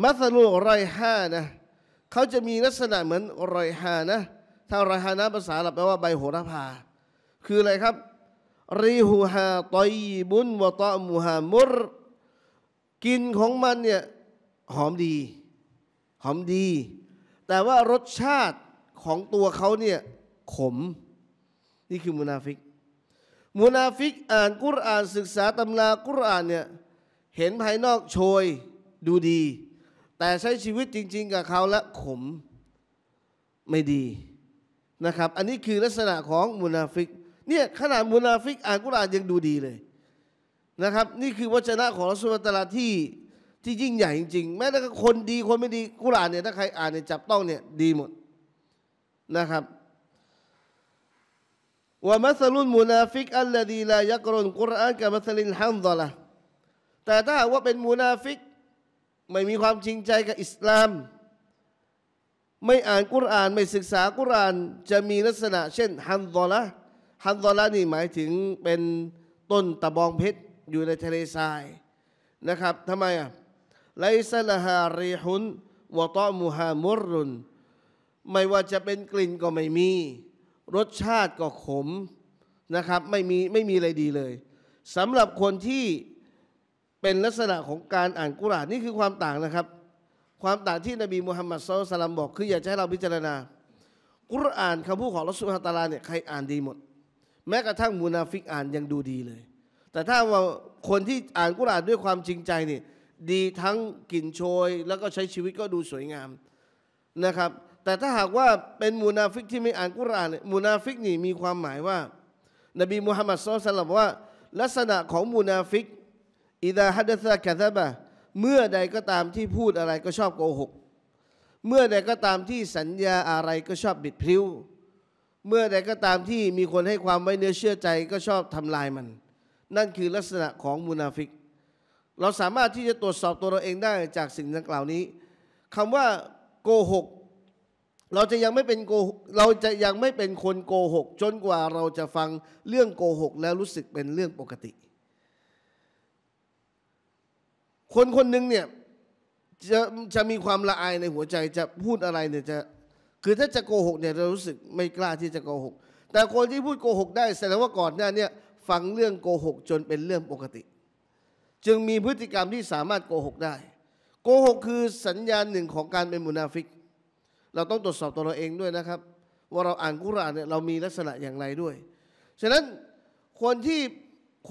มัสลุไรฮานะเขาจะมีลักษณะเหมือนไรฮานะถ้าไรฮานะภาษาเราแปลว่าใบโหระพา คืออะไรครับรีหูฮาตอยบุนวะตอมูฮามุร กินของมันเนี่ยหอมดี หอมดี แต่ว่ารสชาติของตัวเขาเนี่ยขม นี่คือมุนาฟิกมุนาฟิกอ่านกุราน ศึกษาตำรากุรานเนี่ยเห็นภายนอกโชยดูดี แต่ใช้ชีวิตจริง ๆ กับเขาและขมไม่ดีนะครับ อันนี้คือลักษณะของมุนาฟิกเนี่ยขนาดมุนาฟิกอ่านกุรานยังดูดีเลยนะครับนี่คือวจนะของรัสุัตลาที่ที่ยิ่งใหญ่จริง ๆ แม้แต่คนดีคนไม่ดีกุรานเนี่ยถ้าใครอ่านเนี่ยจับต้องเนี่ยดีหมดนะครับว่ามัสลุนมุนาฟิกอัลลดีลายักรนกุรอานกับมัสลินฮัมดอละแต่ถ้าว่าเป็นมุนาฟิก ไม่มีความจริงใจกับอิสลาม ไม่อ่านกุรอานไม่ศึกษากุรอานจะมีลักษณะเช่นฮัมดอละฮัมดอละนี่หมายถึงเป็นต้นตะบองเพชรอยู่ในทะเลทรายนะครับทำไมอ่ะไลซาลาฮารีฮุนวะตอมุฮามุรุนไม่ว่าจะเป็นกลิ่นก็ไม่มี รสชาติก็ขมนะครับไม่มีไม่มีอะไรดีเลยสำหรับคนที่เป็นลักษณะของการอ่านกุรานนี่คือความต่างนะครับ ความต่างที่นบีมุฮัมมัดสุลตัลัมบอก คืออยากจะให้เราพิจารณา กุรานคำพูดของรัสุลตาลาเนี่ยใครอ่านดีหมด แม้กระทั่งมูนาฟิกอ่านยังดูดีเลย แต่ถ้าว่าคนที่อ่านกุรานด้วยความจริงใจเนี่ยดีทั้งกลิ่นโชย แล้วก็ใช้ชีวิตก็ดูสวยงามนะครับแต่ถ้าหากว่าเป็นมูนาฟิกที่ไม่อ่านกุรานเนี่ยมูนาฟิกนี่มีความหมายว่านบีมุฮัมมัดสุลตันบอกว่า ลักษณะของมูนาฟิกอิดาฮัดซะกะซะบะเมื่อใดก็ตามที่พูดอะไรก็ชอบโกหกเมื่อใดก็ตามที่สัญญาอะไรก็ชอบบิดพริ้วเมื่อใดก็ตามที่มีคนให้ความไว้เนื้อเชื่อใจก็ชอบทำลายมัน นั่นคือลักษณะของมูนาฟิก เราสามารถที่จะตรวจสอบตัวเราเองได้จากสิ่งดังกล่าวนี้คำว่าโกหกเราจะยังไม่เป็นโก เราจะยังไม่เป็นคนโกหกจนกว่าเราจะฟังเรื่องโกหกแล้วรู้สึกเป็นเรื่องปกติ คนคนหนึ่งเนี่ยจะจะมีความละอายในหัวใจจะพูดอะไรเนี่ยจะคือถ้าจะโกหกเนี่ยจะรู้สึกไม่กล้าที่จะโกหกแต่คนที่พูดโกหกได้แสดงว่าก่อนหน้านียฟังเรื่องโกหกจนเป็นเรื่องปกติจึงมีพฤติกรรมที่สามารถโกหกได้โกหกคือสัญญาณหนึ่งของการเป็นมุนาฟิกเราต้องตรวจสอบตัวเราเองด้วยนะครับ ว่าเราอ่านกุรานเนี่ยเรามีลักษณะอย่างไรด้วยฉะนั้นคนที่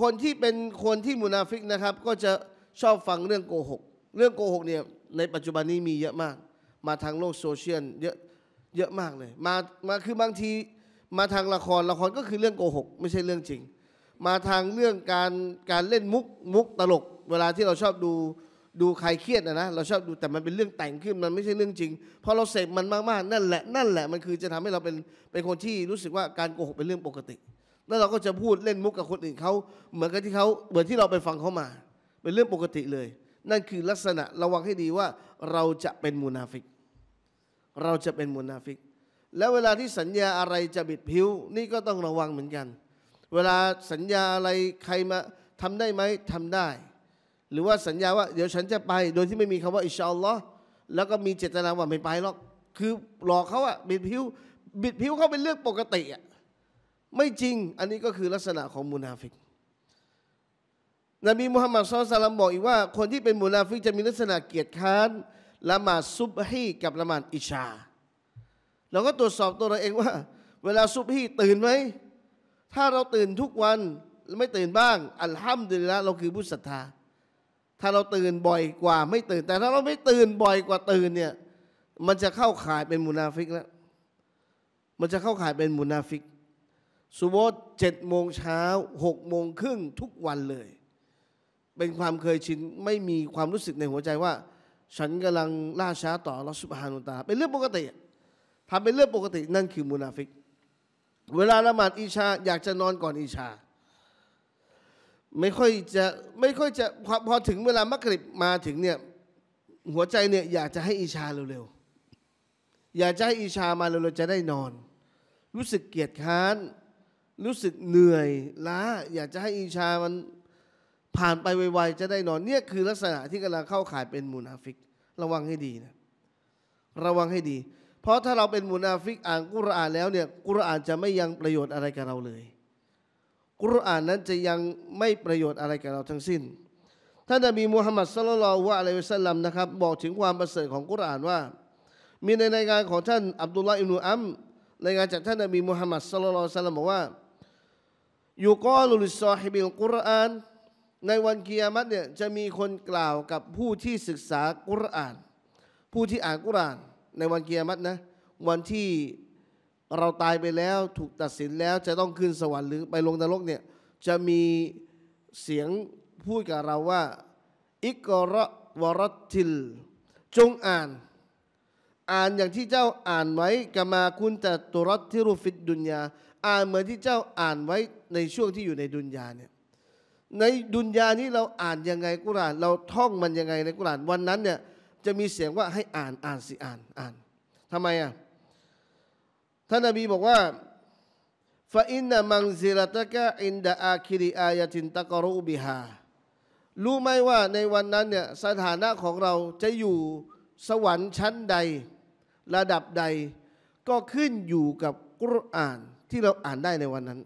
คนที่เป็นคนที่มุนาฟิกนะครับก็จะชอบฟังเรื่องโกหกเรื่องโกหกเนี่ยในปัจจุบันนี้มีเยอะมาก มาทางโลกโซเชียลเยอะเยอะมากเลยมามาคือบางที มาทางละครละครก็คือเรื่องโกหกไม่ใช่เรื่องจริง มาทางเรื่องการการเล่นมุกมุกตลก เวลาที่เราชอบดูดูใครเครียดนะ เราชอบดู แต่มันเป็นเรื่องแต่งขึ้น มันไม่ใช่เรื่องจริงพอเราเสพมันมากๆ นั่นแหละ นั่นแหละ มันคือจะทำให้เราเป็น เป็นคนที่รู้สึกว่าการโกหกเป็นเรื่องปกติ แล้วเราก็จะพูดเล่นมุกกับคนอื่นเขา เหมือนกับที่เขาเหมือนที่เราไปฟังเขามา เป็นเรื่องปกติเลย นั่นคือลักษณะระวังให้ดีว่าเราจะเป็นมูนาฟิก เราจะเป็นมูนาฟิก แล้วเวลาที่สัญญาอะไรจะบิดผิวนี่ก็ต้องระวังเหมือนกัน เวลาสัญญาอะไรใครมาทำได้ไหมทำได้หรือว่าสัญญาว่าเดี๋ยวฉันจะไป โดยที่ไม่มีคำว่าอิชอัลลอฮ์แล้วก็มีเจตนาว่าไม่ไปหรอกคือหลอกเขาอะบิดผิว บิดผิวเขาเป็นเรื่องปกติอะไม่จริงอันนี้ก็คือลักษณะของมุนาฟิกนบีมุฮัมมัดซอลลัลมบอกอีกว่า คนที่เป็นมุนาฟิกจะมีลักษณะเกียจค้านละหมาดซุบฮีกับละหมาดอิชา เราก็ตรวจสอบตัวเราเองว่า เวลาซุบฮีตื่นไหมถ้าเราตื่นทุกวันไม่ตื่นบ้าง อัลฮัมดุลิละเราคือผู้ศรัทธาถ้าเราตื่นบ่อยกว่าไม่ตื่น แต่ถ้าเราไม่ตื่นบ่อยกว่าตื่นเนี่ยมันจะเข้าข่ายเป็นมุนาฟิกแล้ว มันจะเข้าข่ายเป็นมุนาฟิก สุโบสเจ็ดโมงเช้าหกโมงครึ่งทุกวันเลย เป็นความเคยชินไม่มีความรู้สึกในหัวใจว่า ฉันกำลังล่าช้าต่อรัสุบฮานุตาเป็นเรื่องปกติทำเป็นเรื่องปกตินั่นคือมุนาฟิก เวลาละหมาดอิชาอยากจะนอนก่อนอิชาไม่ค่อยจะไม่ค่อยจะพอพอถึงเวลามักริบมาถึงเนี่ยหัวใจเนี่ยอยากจะให้อิชาเร็วๆอยากจะให้อิชามาเร็วๆจะได้นอน รู้สึกเกียดค้าน รู้สึกเหนื่อยล้าอยากจะให้อิชามันผ่านไปไวๆจะได้นอนเนี่ยคือลักษณะที่กำลังเข้าข่ายเป็นมูนาฟิกระวังให้ดีนะระวังให้ดี เพราะถ้าเราเป็นมูนาฟิกอ่านกุรอานแล้วเนี่ยกุรอานจะไม่ยังประโยชน์อะไรกับเราเลยกุรอานนั้นจะยังไม่ประโยชน์อะไรกับเราทั้งสิ้น ท่านจะมีมูฮัมหมัดสุลลัลวะอะลัยฮิสลัมนะครับบอกถึงความประเสริฐของกุรอานว่ามีในรายงานของท่านอับดุลลาอิมูอัมรายงานจากท่านนบีมูฮัมหมัดสุลลัลสัลลัมบอกว่ายูกอลุลิซอฮิบิลกุรอานในวันกิยามัตเนี่ยจะมีคนกล่าวกับผู้ที่ศึกษากุรอาน ผู้ที่อ่านกุรอานในวันกิยามัตนะวันที่เราตายไปแล้วถูกตัดสินแล้ว จะต้องขึ้นสวรรค์หรือไปลงนรกเนี่ยจะมีเสียงพูดกับเราว่าอิกรวรทิลจงอ่าน อ่านอย่างที่เจ้าอ่านไว้กามาคุณแต่ตุรัตที่รูฟิดดุนยาอ่านเหมือนที่เจ้าอ่านไว้ในช่วงที่อยู่ในดุนยาเนี่ยในดุนยานี้เราอ่านยังไงกุราน เราท่องมันยังไงในกุรานวันนั้นเนี่ยจะมีเสียงว่าให้อ่านอ่านสิอ่านอ่านทำไมอ่ะท่านนบีบอกว่าฟาอินนามังซิลตะกะอินดาอาคิริอายาตินตะกรูบิฮารู้ไหมว่าในวันนั้นเนี่ย สถานะของเราจะอยู่สวรรค์ชั้นใด ระดับใด ก็ขึ้นอยู่กับกุรอานที่เราอ่านได้ในวันนั้น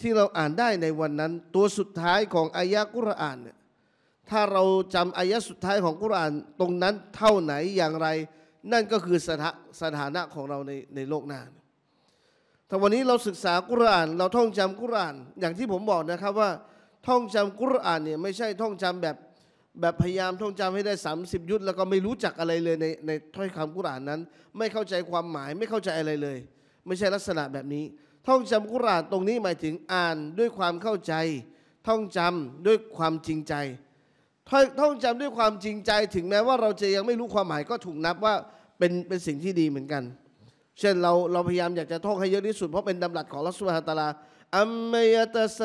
ที่เราอ่านได้ในวันนั้น ตัวสุดท้ายของอายะกุรอานเนี่ยถ้าเราจำอายะสุดท้ายของกุรอาน ตรงนั้นเท่าไหนอย่างไรนั่นก็คือสถาสถานะของเราในในโลกหน้าถ้าวันนี้เราศึกษากุราน เราท่องจำกุราน อย่างที่ผมบอกนะครับว่าท่องจำกุรานเนี่ยไม่ใช่ท่องจำแบบแบบพยายามท่องจำให้ได้ 30 ยุทธแล้วก็ไม่รู้จักอะไรเลยในในถ้อยคำกุรานนั้น ไม่เข้าใจความหมาย ไม่เข้าใจอะไรเลย ไม่ใช่ลักษณะแบบนี้ ท่องจำกุรานตรงนี้หมายถึงอ่านด้วยความเข้าใจ ท่องจำด้วยความจริงใจท่องจำด้วยความจริงใจถึงแม้ว่าเราจะยังไม่รู้ความหมายก็ถูกนับว่าเป็นเป็นสิ่งที่ดีเหมือนกัน เช่นเราเราพยายามอยากจะท่องให้เยอะที่สุด เพราะเป็นดำรัสของลัสุฮาตาลาอัมมยตาซ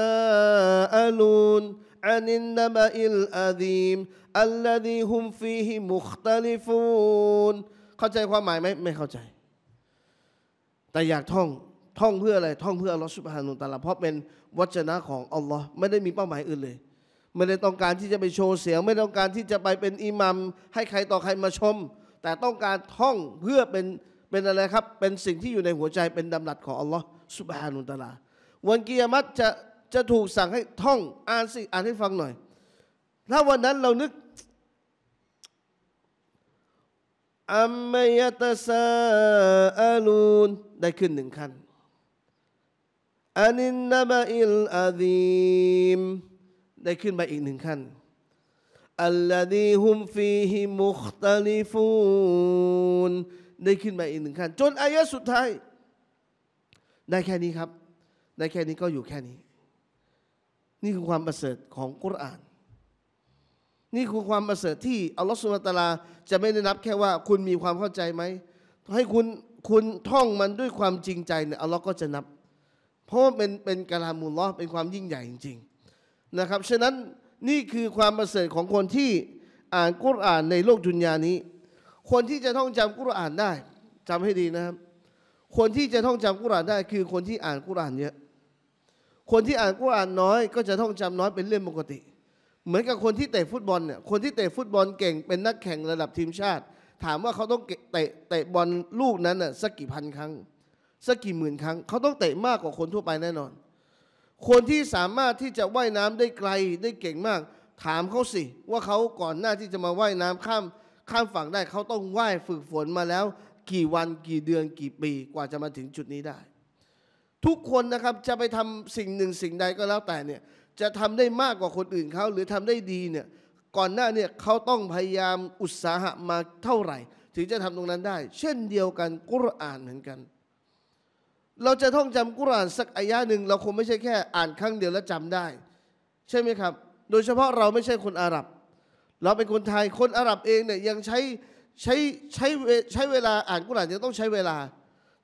าอลูนอันินนบะอิลอาดีมอัลลดีฮุมฟีฮิมุคตลิฟูนเข้าใจความหมายไหมไม่เข้าใจ แต่อยากท่องท่องเพื่ออะไรท่องเพื่ออัลลอฮฺสุบฮานุตาลาเพราะเป็นวจนะของอัลลอฮ์ไม่ได้มีเป้าหมายอื่นเลยไม่ได้ต้องการที่จะไปโชว์เสียง ไม่ต้องการที่จะไปเป็นอิหมัมให้ใครต่อใครมาชม แต่ต้องการท่องเพื่อเป็นเป็นอะไรครับเป็นสิ่งที่อยู่ในหัวใจ เป็นดำรัสของอัลลอฮ์สุบฮานุตลา วันกิยามัตจะจะถูกสั่งให้ท่องอ่านสิอ่านให้ฟังหน่อยถ้าวันนั้นเรานึกอัมมยตะซาอลูนได้ขึ้นหนึ่งขั้นอันินนบอิลอาดีมได้ขึ้นไปอีกหนึ่งขั้น อัลลอฮีฮุมฟีฮิมุคตาลิฟูน ได้ขึ้นมาอีกหนึ่งขั้น จนอายะสุดท้าย ได้แค่นี้ครับ ได้แค่นี้ก็อยู่แค่นี้ นี่คือความประเสริฐของกุรอาน นี่คือความประเสริฐที่อัลลอฮฺสุลตาลาจะไม่ได้นับ แค่ว่าคุณมีความเข้าใจไหม ให้คุณคุณท่องมันด้วยความจริงใจเนี่ยอัลลอฮ์ก็จะนับ เพราะเป็นเป็นกะลามุลลอฮ์เป็นความยิ่งใหญ่ จริงนะครับฉะนั้นนี่คือความประเสริฐของคนที่อ่านกุรอานในโลกดุนยานี้ คนที่จะท่องจำกุรอานได้จำให้ดีนะครับคนที่จะท่องจำกุรอานได้ คือคนที่อ่านกุรอานเยอะคนที่อ่านกุรอานน้อยก็จะท่องจำน้อยเป็นเรื่องปกติ เหมือนกับคนที่เตะฟุตบอลเนี่ยคนที่เตะฟุตบอลเก่งเป็นนักแข่งระดับทีมชาติ ถามว่าเขาต้องเตะเตะบอลลูกนั้นน่ะสักกี่พันครั้งสักกี่หมื่นครั้ง เขาต้องเตะมากกว่าคนทั่วไปแน่นอนคนที่สามารถที่จะว่ายน้ำได้ไกลได้เก่งมาก ถามเขาสิว่าเขาก่อนหน้าที่จะมาว่ายน้ำข้ามข้ามฝั่งได้ เขาต้องว่ายฝึกฝนมาแล้ว กี่วันกี่เดือนกี่ปีกว่าจะมาถึงจุดนี้ได้ ทุกคนนะครับจะไปทำสิ่งหนึ่งสิ่งใดก็แล้วแต่เนี่ยจะทำได้มากกว่าคนอื่นเขาหรือทำได้ดีเนี่ยก่อนหน้าเนี่ยเขาต้องพยายามอุตสาหะมาเท่าไหร่ ถึงจะทำตรงนั้นได้ เช่นเดียวกันกุรอานเหมือนกันเราจะท่องจำกุรานสักอายะหนึ่งเราคงไม่ใช่แค่อ่านครั้งเดียวแล้วจำได้ ใช่ไหมครับ โดยเฉพาะเราไม่ใช่คนอาหรับ เราเป็นคนไทยคนอาหรับเองเนี่ยยังใช้ใช้ใช้ใช้เวลาอ่านกุรานยังต้องใช้เวลา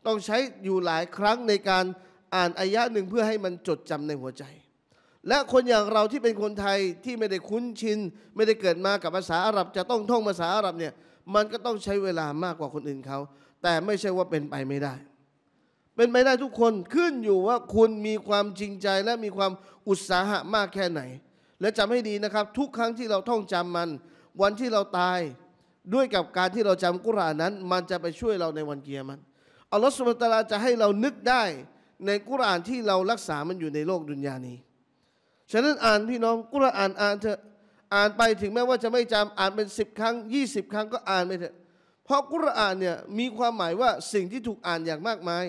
ต้องใช้อยู่หลายครั้งในการอ่านอายะหนึ่งเพื่อให้มันจดจำในหัวใจ และคนอย่างเราที่เป็นคนไทยที่ไม่ได้คุ้นชินไม่ได้เกิดมากับภาษาอาหรับ จะต้องท่องภาษาอาหรับเนี่ยมันก็ต้องใช้เวลามากกว่าคนอื่นเขาแต่ไม่ใช่ว่าเป็นไปไม่ได้เป็นไปได้ทุกคนขึ้นอยู่ว่าคุณมีความจริงใจและมีความอุตสาหะมากแค่ไหน และจำให้ดีนะครับ ทุกครั้งที่เราท่องจำมัน วันที่เราตาย ด้วยกับการที่เราจำกุรานั้น มันจะไปช่วยเราในวันเกียร์มันอัลลอฮฺสุบตาราจะให้เรานึกได้ในกุรานที่เรารักษามันอยู่ในโลกดุนยานี้ฉะนั้นอ่านพี่น้องกุรานอ่านเถอะอ่านไปถึงแม้ว่าจะไม่จำอ่านเป็นสิบครั้งยี่สิบครั้งก็อ่านไปเถอะ เพราะกุรานเนี่ยมีความหมายว่าสิ่งที่ถูกอ่านอย่างมากมาย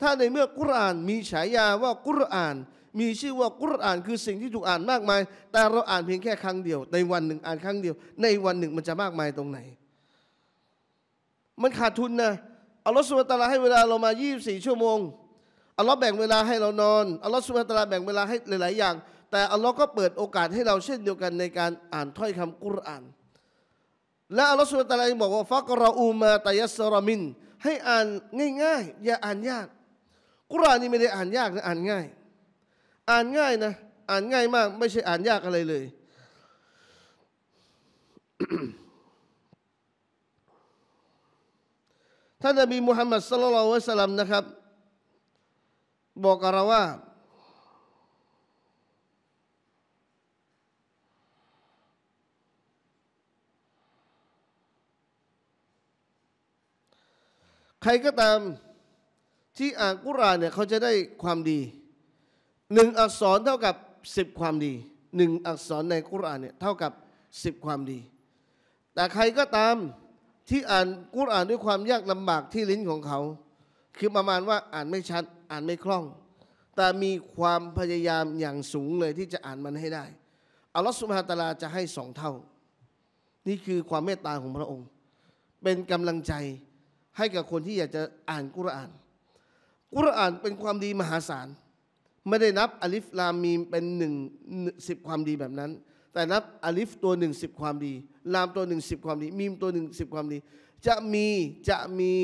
ถ้าในเมื่อกุรานมีฉายาว่ากุราน มีชื่อว่ากุรานคือสิ่งที่ถูกอ่านมากมายแต่เราอ่านเพียงแค่ครั้งเดียว ในวันหนึ่งอ่านครั้งเดียว ในวันหนึ่งมันจะมากมายตรงไหน มันขาดทุนนะอัลลอฮฺสุบตาลาให้เวลาเรามา 24 ชั่วโมงอัลลอฮ์แบ่งเวลาให้เรานอนอัลลอฮฺสุบตาลาแบ่งเวลาให้หลายๆอย่าง แต่อัลลอฮ์ก็เปิดโอกาสให้เราเช่นเดียวกันในการอ่านถ้อยคำกุราน และอัลลอฮฺสุบตาลาบอกว่าฟักราอูมาตายัสรามิน ให้อ่านง่ายๆ อย่าอ่านยากกุรานนี่ไม่ได้อ่านยากนะอ่านง่าย อ่านง่ายนะอ่านง่ายมาก ไม่ใช่อ่านยากอะไรเลย ท่านนบีมุฮัมมัดสลลัลวะสลัมนะครับบอกกับเราว่า ใครก็ตามที่อ่านกุรานเนี่ยเขาจะได้ความดีหนึ่งอักษรเท่ากับสิบความดีหนึ่งอักษรในกุรานเนี่ยเท่ากับสิบความดีแต่ใครก็ตามที่อ่านกุรานด้วยความยากลำบากที่ลิ้นของเขา คือประมาณว่าอ่านไม่ชัดอ่านไม่คล่อง แต่มีความพยายามอย่างสูงเลยที่จะอ่านมันให้ได้อัลลอฮฺสุบฮานตะลาจะให้สองเท่า นี่คือความเมตตาของพระองค์ เป็นกำลังใจให้กับคนที่อยากจะอ่านกุรานกุรอานเป็นความดีมหาศาลไม่ได้นับอลิฟลามีมเป็นหนึ่งสิบความดีแบบนั้นแต่นับอลิฟตัวหนึ่งสิบความดีลามตัวหนึ่งสิบความดีมีมตัวหนึ่งสิบความดีจะมีจะมี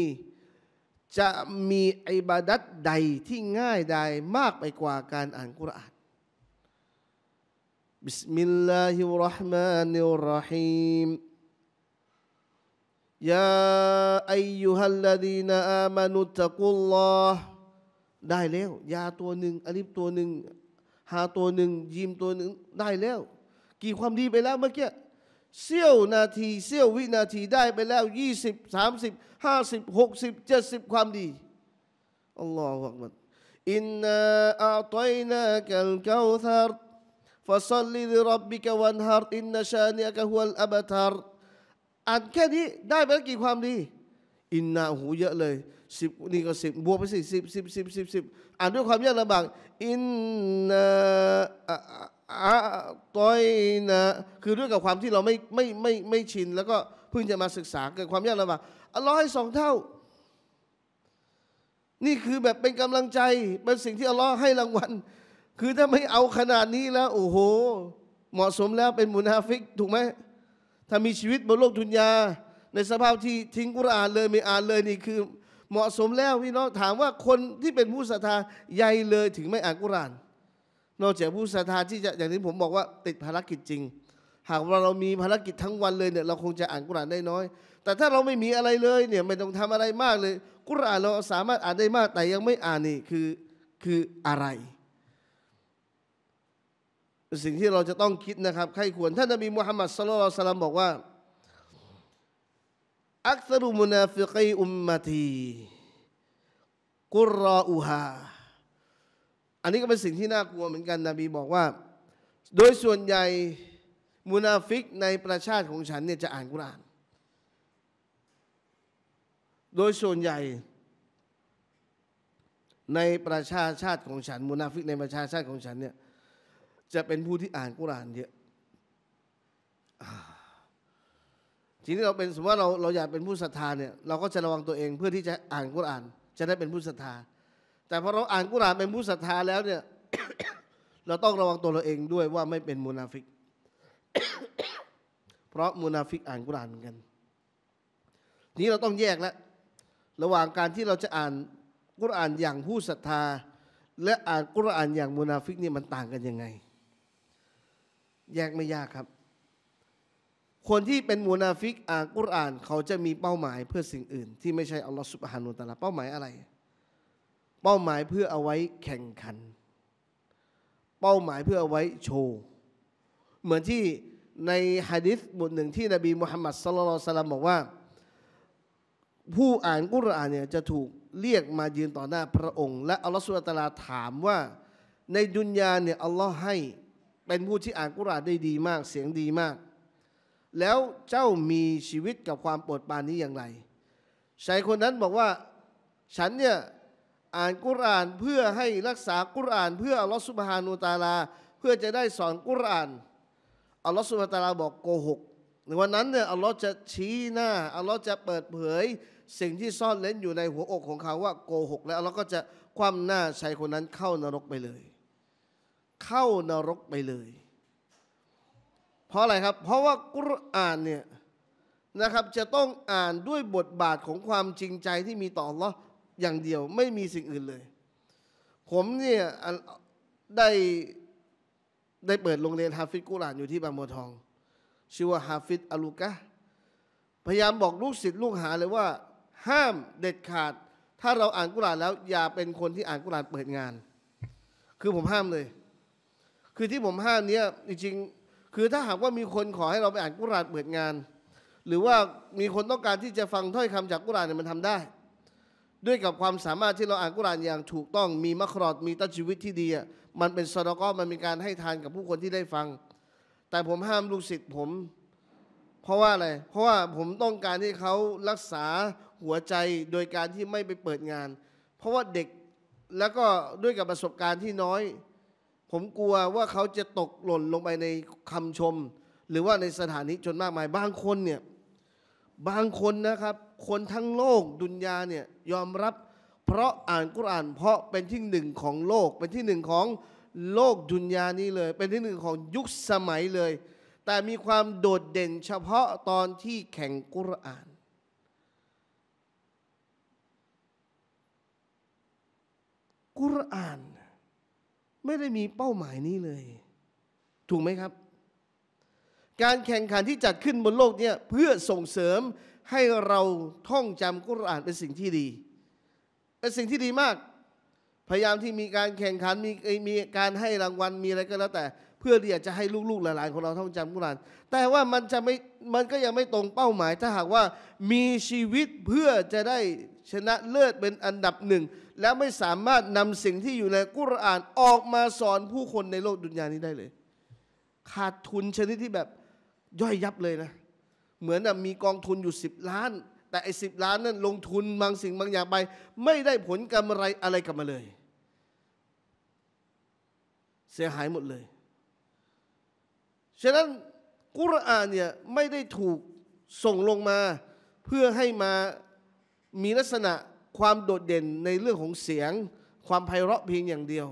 จะมีอิบาดัตใดที่ง่ายใดมากไปกว่าการอ่านกุรอาน ب า م ا ل ร ه الرحمن الرحيم يا أيها الذين آمنوا اتقوا الله ได้แล้วยาตัวหนึ่งอลิฟตัวหนึ่งฮาตัวหนึ่งยิมตัวหนึ่งได้แล้ว กี่ความดีไปแล้วเมื่อกี้เสี้ยวนาที เสี้ยววินาทีได้ไปแล้วยี่สิบสามสิบห้าสิบหกสิบเจ็ดสิบความดีอัลลอฮฺอักบัรอินนาอัตัยนากัลกาวทาร์ฟัสลิลรับบิกวันฮาร์อินนาชาเนีกะฮุลอับตาร์อ่านแค่นี้ได้ไปแล้วกี่ความดี อินนาหูเยอะเลยสิบนี่ก็สิบบวกไปสิสิบสิบสิบสิบสิบอ่านด้วยความยากลำบากอินนะอะตอยนะคือด้วยกับความที่เราไม่ไม่ไม่ไม่ชินแล้วก็เพิ่งจะมาศึกษาเกิดความยากลำบากอัลลอฮ์ให้สองเท่า นี่คือแบบเป็นกำลังใจ เป็นสิ่งที่อัลลอฮ์ให้รางวัลคือถ้าไม่เอาขนาดนี้แล้ว โอ้โห เหมาะสมแล้วเป็นมุนาฟิก ถูกไหมถ้ามีชีวิตบนโลกทุนยาในสภาพที่ทิ้งกุรอานเลยไม่อ่านเลยนี่คือเหมาะสมแล้วพี่น้องถามว่าคนที่เป็นผู้ศรัทธาใหญ่เลยถึงไม่อ่านกุรานนอกจากผู้ศรัทธาที่จะอย่างที่ผมบอกว่าติดภารกิจจริง หากว่าเรามีภารกิจทั้งวันเลยเนี่ยเราคงจะอ่านกุรานได้น้อย แต่ถ้าเราไม่มีอะไรเลยเนี่ยไม่ต้องทำอะไรมากเลย กุรานเราสามารถอ่านได้มากแต่ยังไม่อ่านนี่คือคืออะไร สิ่งที่เราจะต้องคิดนะครับ ใครควรท่านนบีมุฮัมมัดสุลลัลสลัมบอกว่าอักษรุมุนาฟิกีอุมมตีกุรออูฮาอันนี้ก็เป็นสิ่งที่น่ากลัวเหมือนกันนบีบอกว่า โดยส่วนใหญ่มุนาฟิกในประชาติของฉันเนี่ยจะอ่านกุราน โดยส่วนใหญ่ ในประชาชาติของฉัน มุนาฟิกในประชาชาติของฉันเนี่ยจะเป็นผู้ที่อ่านกุรานเยอะสิ่งที่เราเป็นสมมติว่าเราเราอยากเป็นผู้ศรัทธาเนี่ยเราก็จะระวังตัวเองเพื่อที่จะอ่านกุรอานจะได้เป็นผู้ศรัทธา แต่พอเราอ่านกุรอานเป็นผู้ศรัทธาแล้วเนี่ย เราต้องระวังตัวเราเองด้วยว่าไม่เป็นมูนาฟิก เพราะมูนาฟิกอ่านกุรอานนกันนี้เราต้องแยกแล้วระหว่างการที่เราจะอ่านกุรอานอย่างผู้ศรัทธา และอ่านกุรอานอย่างมูนาฟิกนี่มันต่างกันยังไง แยกไม่ยากครับคนที่เป็นมูนาฟิกอ่านกุรอานเขาจะมีเป้าหมายเพื่อสิ่งอื่น ที่ไม่ใช่อัลลอฮฺสุบฮานุตะลาเป้าหมายอะไร เป้าหมายเพื่อเอาไว้แข่งขัน เป้าหมายเพื่อเอาไว้โชว์เหมือนที่ในฮะดิษบทหนึ่งที่นบีมุฮัมมัดสลลัลสลัมบอกว่า ผู้อ่านกุรอานเนี่ยจะถูกเรียกมายืนต่อหน้าพระองค์และอัลลอฮฺสุลตาลาถามว่า ในดุนยาเนี่ยอัลลอฮ์ให้เป็นผู้ที่อ่านกุรอานได้ดีมากเสียงดีมากแล้วเจ้ามีชีวิตกับความโปรดปรานนี้อย่างไร ชายคนนั้นบอกว่าฉันเนี่ยอ่านกุรานเพื่อให้รักษากุราน เพื่ออัลลอฮฺสุบฮานูตาลาเพื่อจะได้สอนกุรานอัลลอฮฺสุบฮานูตาลาบอกโกหกในวันนั้นเนี่ยอัลลอฮฺจะชี้หน้าอัลลอฮฺจะเปิดเผยสิ่งที่ซ่อนเล้นอยู่ในหัวอกของเขาว่าโกหกแล้วอัลลอฮฺก็จะคว่ำหน้าชายคนนั้นเข้านรกไปเลย เข้านรกไปเลยเพราะอะไรครับ เพราะว่ากุรอานเนี่ยนะครับ จะต้องอ่านด้วยบทบาทของความจริงใจที่มีต่อเราอย่างเดียวไม่มีสิ่งอื่นเลย ผมเนี่ยได้ได้เปิดโรงเรียนฮาฟิดกุรอานอยู่ที่บางบัวทองชื่อว่าฮาฟิดอะลูกะพยายามบอกลูกศิษย์ลูกหา เลยว่าห้ามเด็ดขาด ถ้าเราอ่านกุรอานแล้วอย่าเป็นคนที่อ่านกุรอานเปิดงาน คือผมห้ามเลย คือที่ผมห้ามเนี้ยจริงคือถ้าหากว่ามีคนขอให้เราไปอ่านกุรานเปิดงาน หรือว่ามีคนต้องการที่จะฟังถ้อยคำจากกุรานเนี่ยมันทำได้ ด้วยกับความสามารถที่เราอ่านกุรานอย่างถูกต้อง มีมัครอดมีตัชีวิตที่ดีมันเป็นสะก็มันมีการให้ทานกับผู้คนที่ได้ฟัง แต่ผมห้ามลูกศิษย์ผม เพราะว่าอะไรเพราะว่าผมต้องการที่เขารักษาหัวใจโดยการที่ไม่ไปเปิดงาน เพราะว่าเด็กแล้วก็ด้วยกับประสบการณ์ที่น้อยผมกลัวว่าเขาจะตกหล่นลงไปในคำชม หรือว่าในสถานีจนมากมายบางคนเนี่ยบางคนนะครับ คนทั้งโลกดุนยาเนี่ยยอมรับ เพราะอ่านกุราน เพราะเป็นที่หนึ่งของโลกเป็นที่หนึ่งของโลกดุนยานี้เลย เป็นที่หนึ่งของยุคสมัยเลย แต่มีความโดดเด่นเฉพาะตอนที่แข่งกุราน กุรานไม่ได้มีเป้าหมายนี้เลย ถูกไหมครับ การแข่งขันที่จัดขึ้นบนโลกเนี่ยเพื่อส่งเสริมให้เราท่องจำกุรอานเป็นสิ่งที่ดีเป็นสิ่งที่ดีมาก พยายามที่มีการแข่งขันมีมีการให้รางวัลมีอะไรก็แล้วแต่ เพื่อที่จะให้ลูกๆหลานๆของเราท่องจำกุรอาน แต่ว่ามันจะไม่มันก็ยังไม่ตรงเป้าหมาย ถ้าหากว่ามีชีวิตเพื่อจะได้ชนะเลิศเป็นอันดับหนึ่งและไม่สามารถนำสิ่งที่อยู่ในกุรอานออกมาสอนผู้คนในโลกดุนยานี้ได้เลย ขาดทุนชนิดที่แบบย่อยยับเลยนะเหมือนมีกองทุนอยู่10ล้านแต่ไอ้สิล้านนั้นลงทุนบางสิ่งบางอย่างไป ไม่ได้ผลกำไรอะไรกลับมาเลย เสียหายหมดเลยฉะนั้นกุรอานเนี่ยไม่ได้ถูกส่งลงมา เพื่อให้มามีลักษณะความโดดเด่นในเรื่องของเสียง ความไพเราะเพียงอย่างเดียว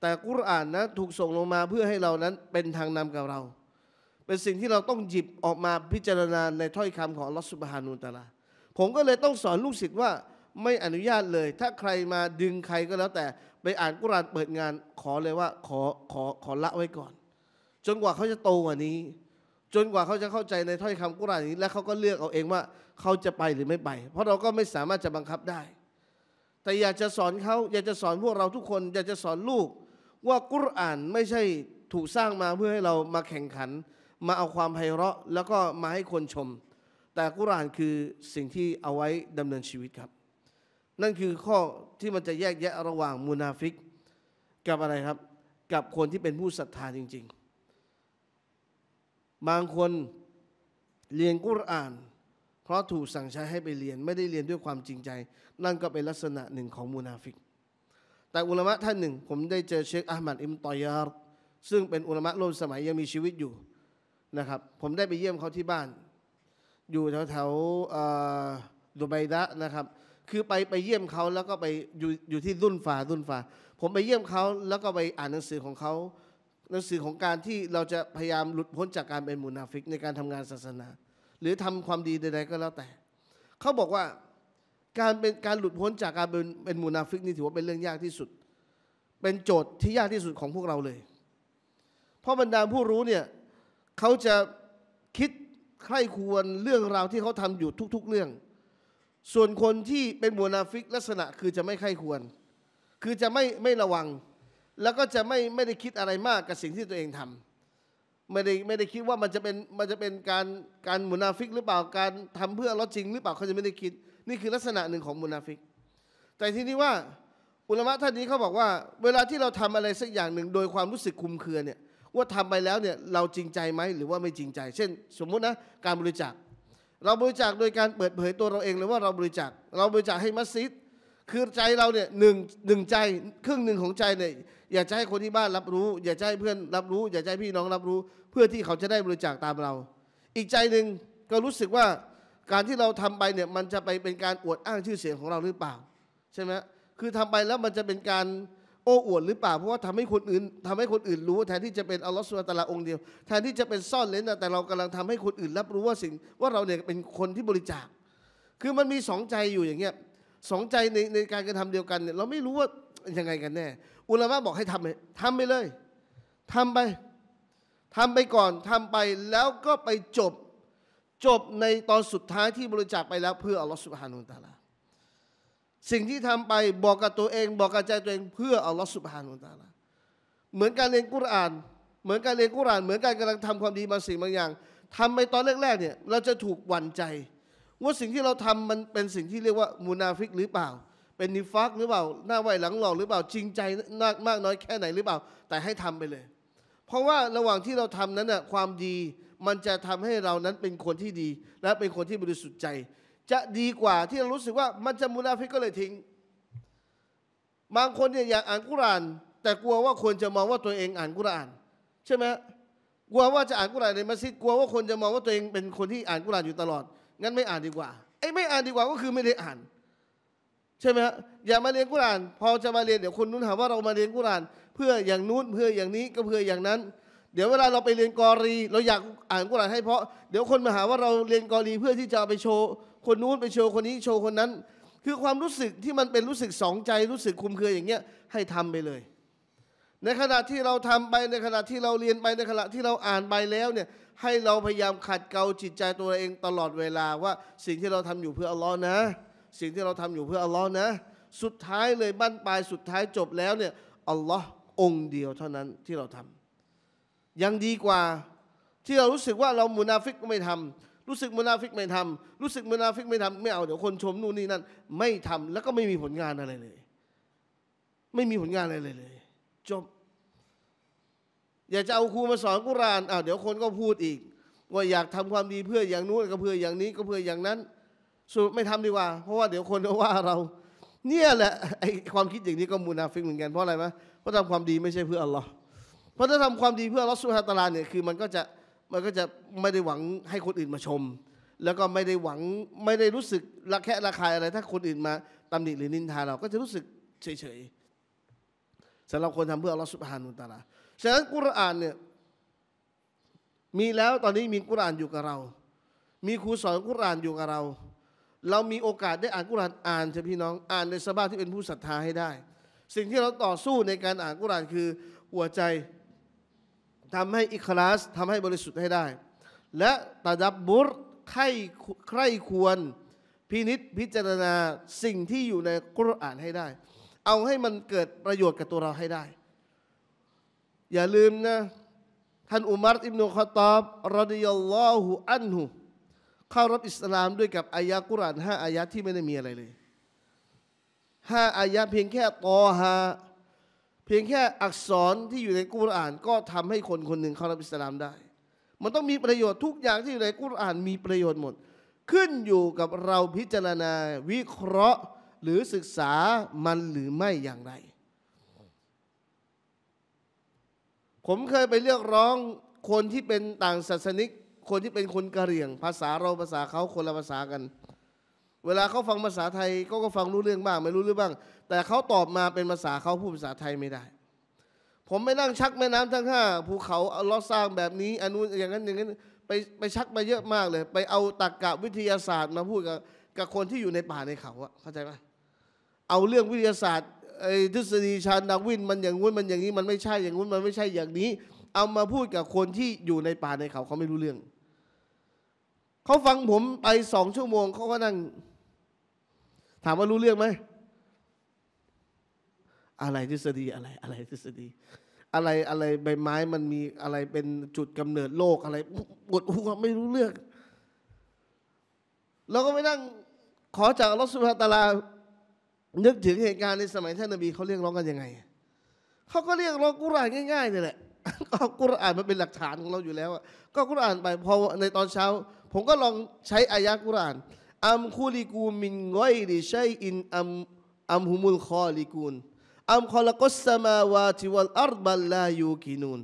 แต่กุรอานนะถูกส่งลงมาเพื่อให้เรานั้น เป็นทางนำกับเรา เป็นสิ่งที่เราต้องหยิบออกมาพิจารณาในถ้อยคำของลอสุบฮานูตะลาผมก็เลยต้องสอนลูกศิษย์ว่าไม่อนุญาตเลย ถ้าใครมาดึงใครก็แล้ว แต่ไปอ่านกุรานเปิดงานขอเลยว่าขอขอขอละไว้ก่อน จนกว่าเขาจะโตกว่านี้จนกว่าเขาจะเข้าใจในถ้อยคำกุรานนี้ และเขาก็เลือกเอาเองว่าเขาจะไปหรือไม่ไปเพราะเราก็ไม่สามารถจะบังคับได้ แต่อยากจะสอนเขาอยากจะสอนพวกเราทุกคน อยากจะสอนลูก ว่ากุรานไม่ใช่ถูกสร้างมาเพื่อให้เรามาแข่งขัน มาเอาความไพเราะ แล้วก็มาให้คนชม แต่กุรานคือสิ่งที่เอาไว้ดำเนินชีวิตครับ นั่นคือข้อที่มันจะแยกแยะระหว่างมูนาฟิก กับอะไรครับ กับคนที่เป็นผู้ศรัทธาจริงบางคนเรียนกุรอาน เพราะถูกสั่งใช้ให้ไปเรียนไม่ได้เรียนด้วยความจริงใจ นั่นก็เป็นลักษณะหนึ่งของมูนาฟิก แต่อุลามะท่านหนึ่ง ผมได้เจอเชคอามัดอิมตอยาร์ซึ่งเป็นอุลามะร่วมสมัยยังมีชีวิตอยู่นะครับ ผมได้ไปเยี่ยมเขาที่บ้าน อยู่แถวแถวดูไบดะนะครับ คือไปไปเยี่ยมเขาแล้วก็ไปอยู่อยู่ที่รุ่นฟาดุ่นฟาผมไปเยี่ยมเขาแล้วก็ไปอ่านหนังสือของเขาหนังสือของการที่เราจะพยายามหลุดพ้นจากการเป็นมุนาฟิกในการทำงานศาสนา หรือทำความดีใดๆ ก็แล้วแต่ เขาบอกว่าการเป็นการหลุดพ้น จากการเป็นเป็นมุนาฟิกนี่ถือว่าเป็นเรื่องยากที่สุด เป็นโจทย์ที่ยากที่สุดของพวกเราเลย เพราะบรรดาผู้รู้เนี่ยเขาจะคิดใคร่ควรเรื่องราวที่เขาทำอยู่ทุก ๆเรื่อง ส่วนคนที่เป็นมุนาฟิกลักษณะคือจะไม่ใคร่ควรคือจะไม่ไม่ระวังแล้วก็จะไม่ไม่ได้คิดอะไรมากกับสิ่งที่ตัวเองทำ ไม่ได้ไม่ได้คิดว่ามันจะเป็นมันจะเป็นการการมุนาฟิกหรือเปล่าการทำเพื่อลดจริงหรือเปล่าเขาจะไม่ได้คิด นี่คือลักษณะหนึ่งของมุนาฟิก แต่ทีนี้ว่าอุลมะท่านนี้เขาบอกว่า เวลาที่เราทำอะไรสักอย่างหนึ่ง โดยความรู้สึกคุมเคือเนี่ยว่าทำไปแล้วเนี่ยเราจริงใจไหมหรือว่าไม่จริงใจ เช่น สมมุตินะการบริจาคเราบริจาคโดยการเปิดเผยตัวเราเองเลยว่าเราบริจาคเราบริจาคให้มัสยิด คือใจเราเนี่ยหนึ่งหนึ่งใจครึ่งหนึ่งของใจเนี่ยอยากจะให้คนที่บ้านรับรู้ อยากจะให้เพื่อนรับรู้ อยากจะให้พี่น้องรับรู้เพื่อที่เขาจะได้บริจาคตามเรา อีกใจหนึ่งก็รู้สึกว่า การที่เราทำไปเนี่ยมันจะไปเป็นการอวดอ้างชื่อเสียงของเราหรือเปล่าใช่ไหมคือทำไปแล้วมันจะเป็นการโอ้อวดหรือเปล่าเพราะว่าทำให้คนอื่นทำให้คนอื่นรู้แทนที่จะเป็นอัลลอฮฺสุลตาลาองค์เดียวแทนที่จะเป็นซ่อนเล้น แต่เรากำลังทำให้คนอื่น รับรู้ว่าสิ่งว่าเราเนี่ยเป็นคนที่บริจาค คือมันมีสองใจอยู่อย่างเงี้ยสองใจในในการกระทำเดียวกันเนี่ยเราไม่รู้ว่ายังไงกันแน่อุลามะบอกให้ทำเลยทำไปเลยทำไปทำไปก่อนทำไปแล้วก็ไปจบจบในตอนสุดท้ายที่บริจาคไปแล้วเพื่ออัลลอฮฺสุบฮานุตาลาสิ่งที่ทำไปบอกกับตัวเอง บอกกับใจตัวเองเพื่ออัลลอฮฺสุบฮานุตาลาเหมือนการเรียนกุรอาน เหมือนการเรียนกุรอานเหมือนการกำลังทำความดีบางสิ่งบางอย่างทำไปตอนแรกๆเนี่ยเราจะถูกหวั่นใจว่าสิ่งที่เราทำมันเป็นสิ่งที่เรียกว่ามูนาฟิกหรือเปล่าเป็นนิฟักหรือเปล่าหน้าไหวหลังหลอกหรือเปล่าจริงใจมากน้อยแค่ไหนหรือเปล่าแต่ให้ทำไปเลย เพราะว่าระหว่างที่เราทำนั้นน่ะความดีมันจะทำให้เรานั้นเป็นคนที่ดี และเป็นคนที่บริสุทธิ์ใจ จะดีกว่าที่เรารู้สึกว่ามันจะมุนาฟิกก็เลยทิ้งบางคนเนี่ยอยากอ่านกุราน แต่กลัวว่าคนจะมองว่าตัวเองอ่านกุราน ใช่ไหมกลัวว่าจะอ่านกุรานในมัสยิดกลัวว่าคนจะมองว่าตัวเองเป็นคนที่อ่านกุรานอยู่ตลอด งั้นไม่อ่านดีกว่าไอ้ไม่อ่านดีกว่าก็คือไม่ได้อ่านใช่ไหมฮะอย่ามาเรียนกุรานพอจะมาเรียน เดี๋ยวคนนู้นหาว่าเรามาเรียนกุราน เพื่ออย่างนู้นเพื่ออย่างนี้ก็เพื่ออย่างนั้น เดี๋ยวเวลาเราไปเรียนกอรีเราอยากอ่านกุรานให้เพราะเดี๋ยวคนมาหาว่าเราเรียนกอรีเพื่อที่จะไปโชว์คนนู้นไปโชว์คนนี้โชว์คนนั้น คือความรู้สึกที่มันเป็นรู้สึกสองใจรู้สึกคุมเคืออย่างเงี้ยให้ทำไปเลย ในขณะที่เราทำไปในขณะที่เราเรียนไปในขณะที่เราอ่านไปแล้วเนี่ยให้เราพยายามขัดเกลาจิตใจตัวเองตลอดเวลาว่าสิ่งที่เราทำอยู่เพื่ออัลลอฮ์นะสิ่งที่เราทำอยู่เพื่ออัลลอฮ์นะสุดท้ายเลยบั้นปลายสุดท้ายจบแล้วเนี่ยอัลลอฮ์องเดียวเท่านั้นที่เราทำยังดีกว่าที่เรารู้สึกว่าเรามุนาฟิกไม่ทำ รู้สึกมุนาฟิกไม่ทำรู้สึกมุนาฟิกไม่ทำไม่เอาเดี๋ยวคนชมนู่นนี่นั่นไม่ทำแล้วก็ไม่มีผลงานอะไรเลย ไม่มีผลงานอะไรเลยเลยจบ อยากจะเอาครูมาสอนกุรานอ้าวเดี๋ยวคนก็พูดอีก ว่าอยากทำความดีเพื่ออย่างนู้นก็เพื่ออย่างนี้ก็เพื่ออย่างนั้นสุดไม่ทำดีกว่าเพราะว่าเดี๋ยวคนจะว่าเรา เนี่ยแหละไอความคิดอย่างนี้ก็มูนาฟิกเหมือนกันเพราะอะไรไหมเพราะทำความดีไม่ใช่เพื่ออัลลอฮ์เพราะถ้าทำความดีเพื่ออัลลอฮ์สุฮาตาลาเนี่ยคือมันก็จะมันก็จะไม่ได้หวังให้คนอื่นมาชม แล้วก็ไม่ได้หวังไม่ได้รู้สึกระแคะระคายอะไร ถ้าคนอื่นมาตำหนิหรือนินทาเรา ก็จะรู้สึกเฉยๆสำหรับคนทำเพื่ออัลลอฮ์สุบฮานุตาลาฉะนั้นกุรอานเนี่ยมีแล้วตอนนี้มีกุรอานอยู่กับเรา มีครูสอนกุรอานอยู่กับเราเรามีโอกาสได้อ่านกุรานอ่านเถอะพี่น้องอ่านในสภาพที่เป็นผู้ศรัทธาให้ได้ สิ่งที่เราต่อสู้ในการอ่านกุรานคือหัวใจทำให้อิคลาสทำให้บริสุทธิ์ให้ได้ และตาดับบุรใครใครควรพินิษพิจารณาสิ่งที่อยู่ในกุรานให้ได้ เอาให้มันเกิดประโยชน์กับตัวเราให้ได้ อย่าลืมนะท่านอุมารอิบนุขตอบรดิยัลลอฮุอันฮุเข้ารับอิสลามด้วยกับอายะกุรานห้าอายะที่ไม่ได้มีอะไรเลยห้าอายะเพียงแค่ตอฮาเพียงแค่อักษรที่อยู่ในกุรานก็ทำให้คนคนหนึ่งเข้ารับอิสลามได้ มันต้องมีประโยชน์ทุกอย่างที่อยู่ในกุรานมีประโยชน์หมด ขึ้นอยู่กับเราพิจารณาวิเคราะห์หรือศึกษามันหรือไม่อย่างไร ผมเคยไปเรียกร้องคนที่เป็นต่างศาสนิกคนที่เป็นคนกะเหรี่ยง ภาษาเราภาษาเขาคนละภาษากัน เวลาเขาฟังภาษาไทยเขาก็ฟังรู้เรื่องบ้างไม่รู้เรื่องบ้าง แต่เขาตอบมาเป็นภาษาเขาพูดภาษาไทยไม่ได้ ผมไปนั่งชักแม่น้ำทั้งห้าภูเขาเอาล้อสร้างแบบนี้อนุนอย่างนั้นอย่างนั้นไปไปชักมาเยอะมากเลย ไปเอาตรรกะวิทยาศาสตร์มาพูดกับกับคนที่อยู่ในป่าในเขาอะเข้าใจไหมเอาเรื่องวิทยาศาสตร์ไอ้ทฤษฎีชาญดาวินมันอย่างงู้นมันอย่างนี้มันไม่ใช่อย่างงู้นมันไม่ใช่อย่างนี้ เอามาพูดกับคนที่อยู่ในป่าในเขา เขาไม่รู้เรื่องเขาฟังผมไปสองชั่วโมงเขาก็นั่ง ถามว่ารู้เรื่องไหมอะไรทฤษฎีอะไร อะไรทฤษฎี อะไรอะไรใบไม้มันมีอะไรเป็นจุดกำเนิดโลกอะไรปวดหัวไม่รู้เรื่อง เราก็ไปนั่งขอจากรถลสุภาตาลานึกถึงเหตุการณ์ในสมัยท่านนบีเขาเรียกร้องกันยังไงเขาก็เรียกร้องกุรานง่ายๆนี่แหละก็กุรานมันเป็นหลักฐานของเราอยู่แล้วก็กุรานไปพอในตอนเช้าผมก็ลองใช้อายะกุรานอัมคูลิกูมินงกรใชัอินอัมอัมฮุมุลคอลิกูนอัมคอลกัสสมาวาติวัลอาร์บัลลายูกินูน